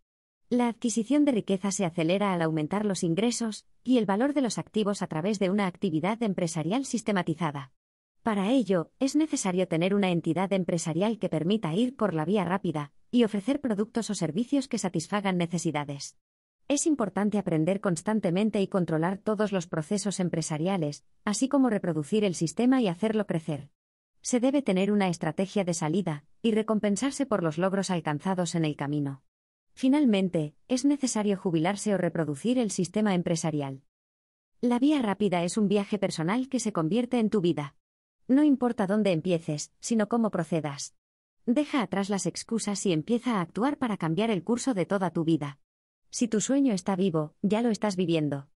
La adquisición de riqueza se acelera al aumentar los ingresos y el valor de los activos a través de una actividad empresarial sistematizada. Para ello, es necesario tener una entidad empresarial que permita ir por la vía rápida y ofrecer productos o servicios que satisfagan necesidades. Es importante aprender constantemente y controlar todos los procesos empresariales, así como reproducir el sistema y hacerlo crecer. Se debe tener una estrategia de salida y recompensarse por los logros alcanzados en el camino. Finalmente, es necesario jubilarse o reproducir el sistema empresarial. La vía rápida es un viaje personal que se convierte en tu vida. No importa dónde empieces, sino cómo procedas. Deja atrás las excusas y empieza a actuar para cambiar el curso de toda tu vida. Si tu sueño está vivo, ya lo estás viviendo.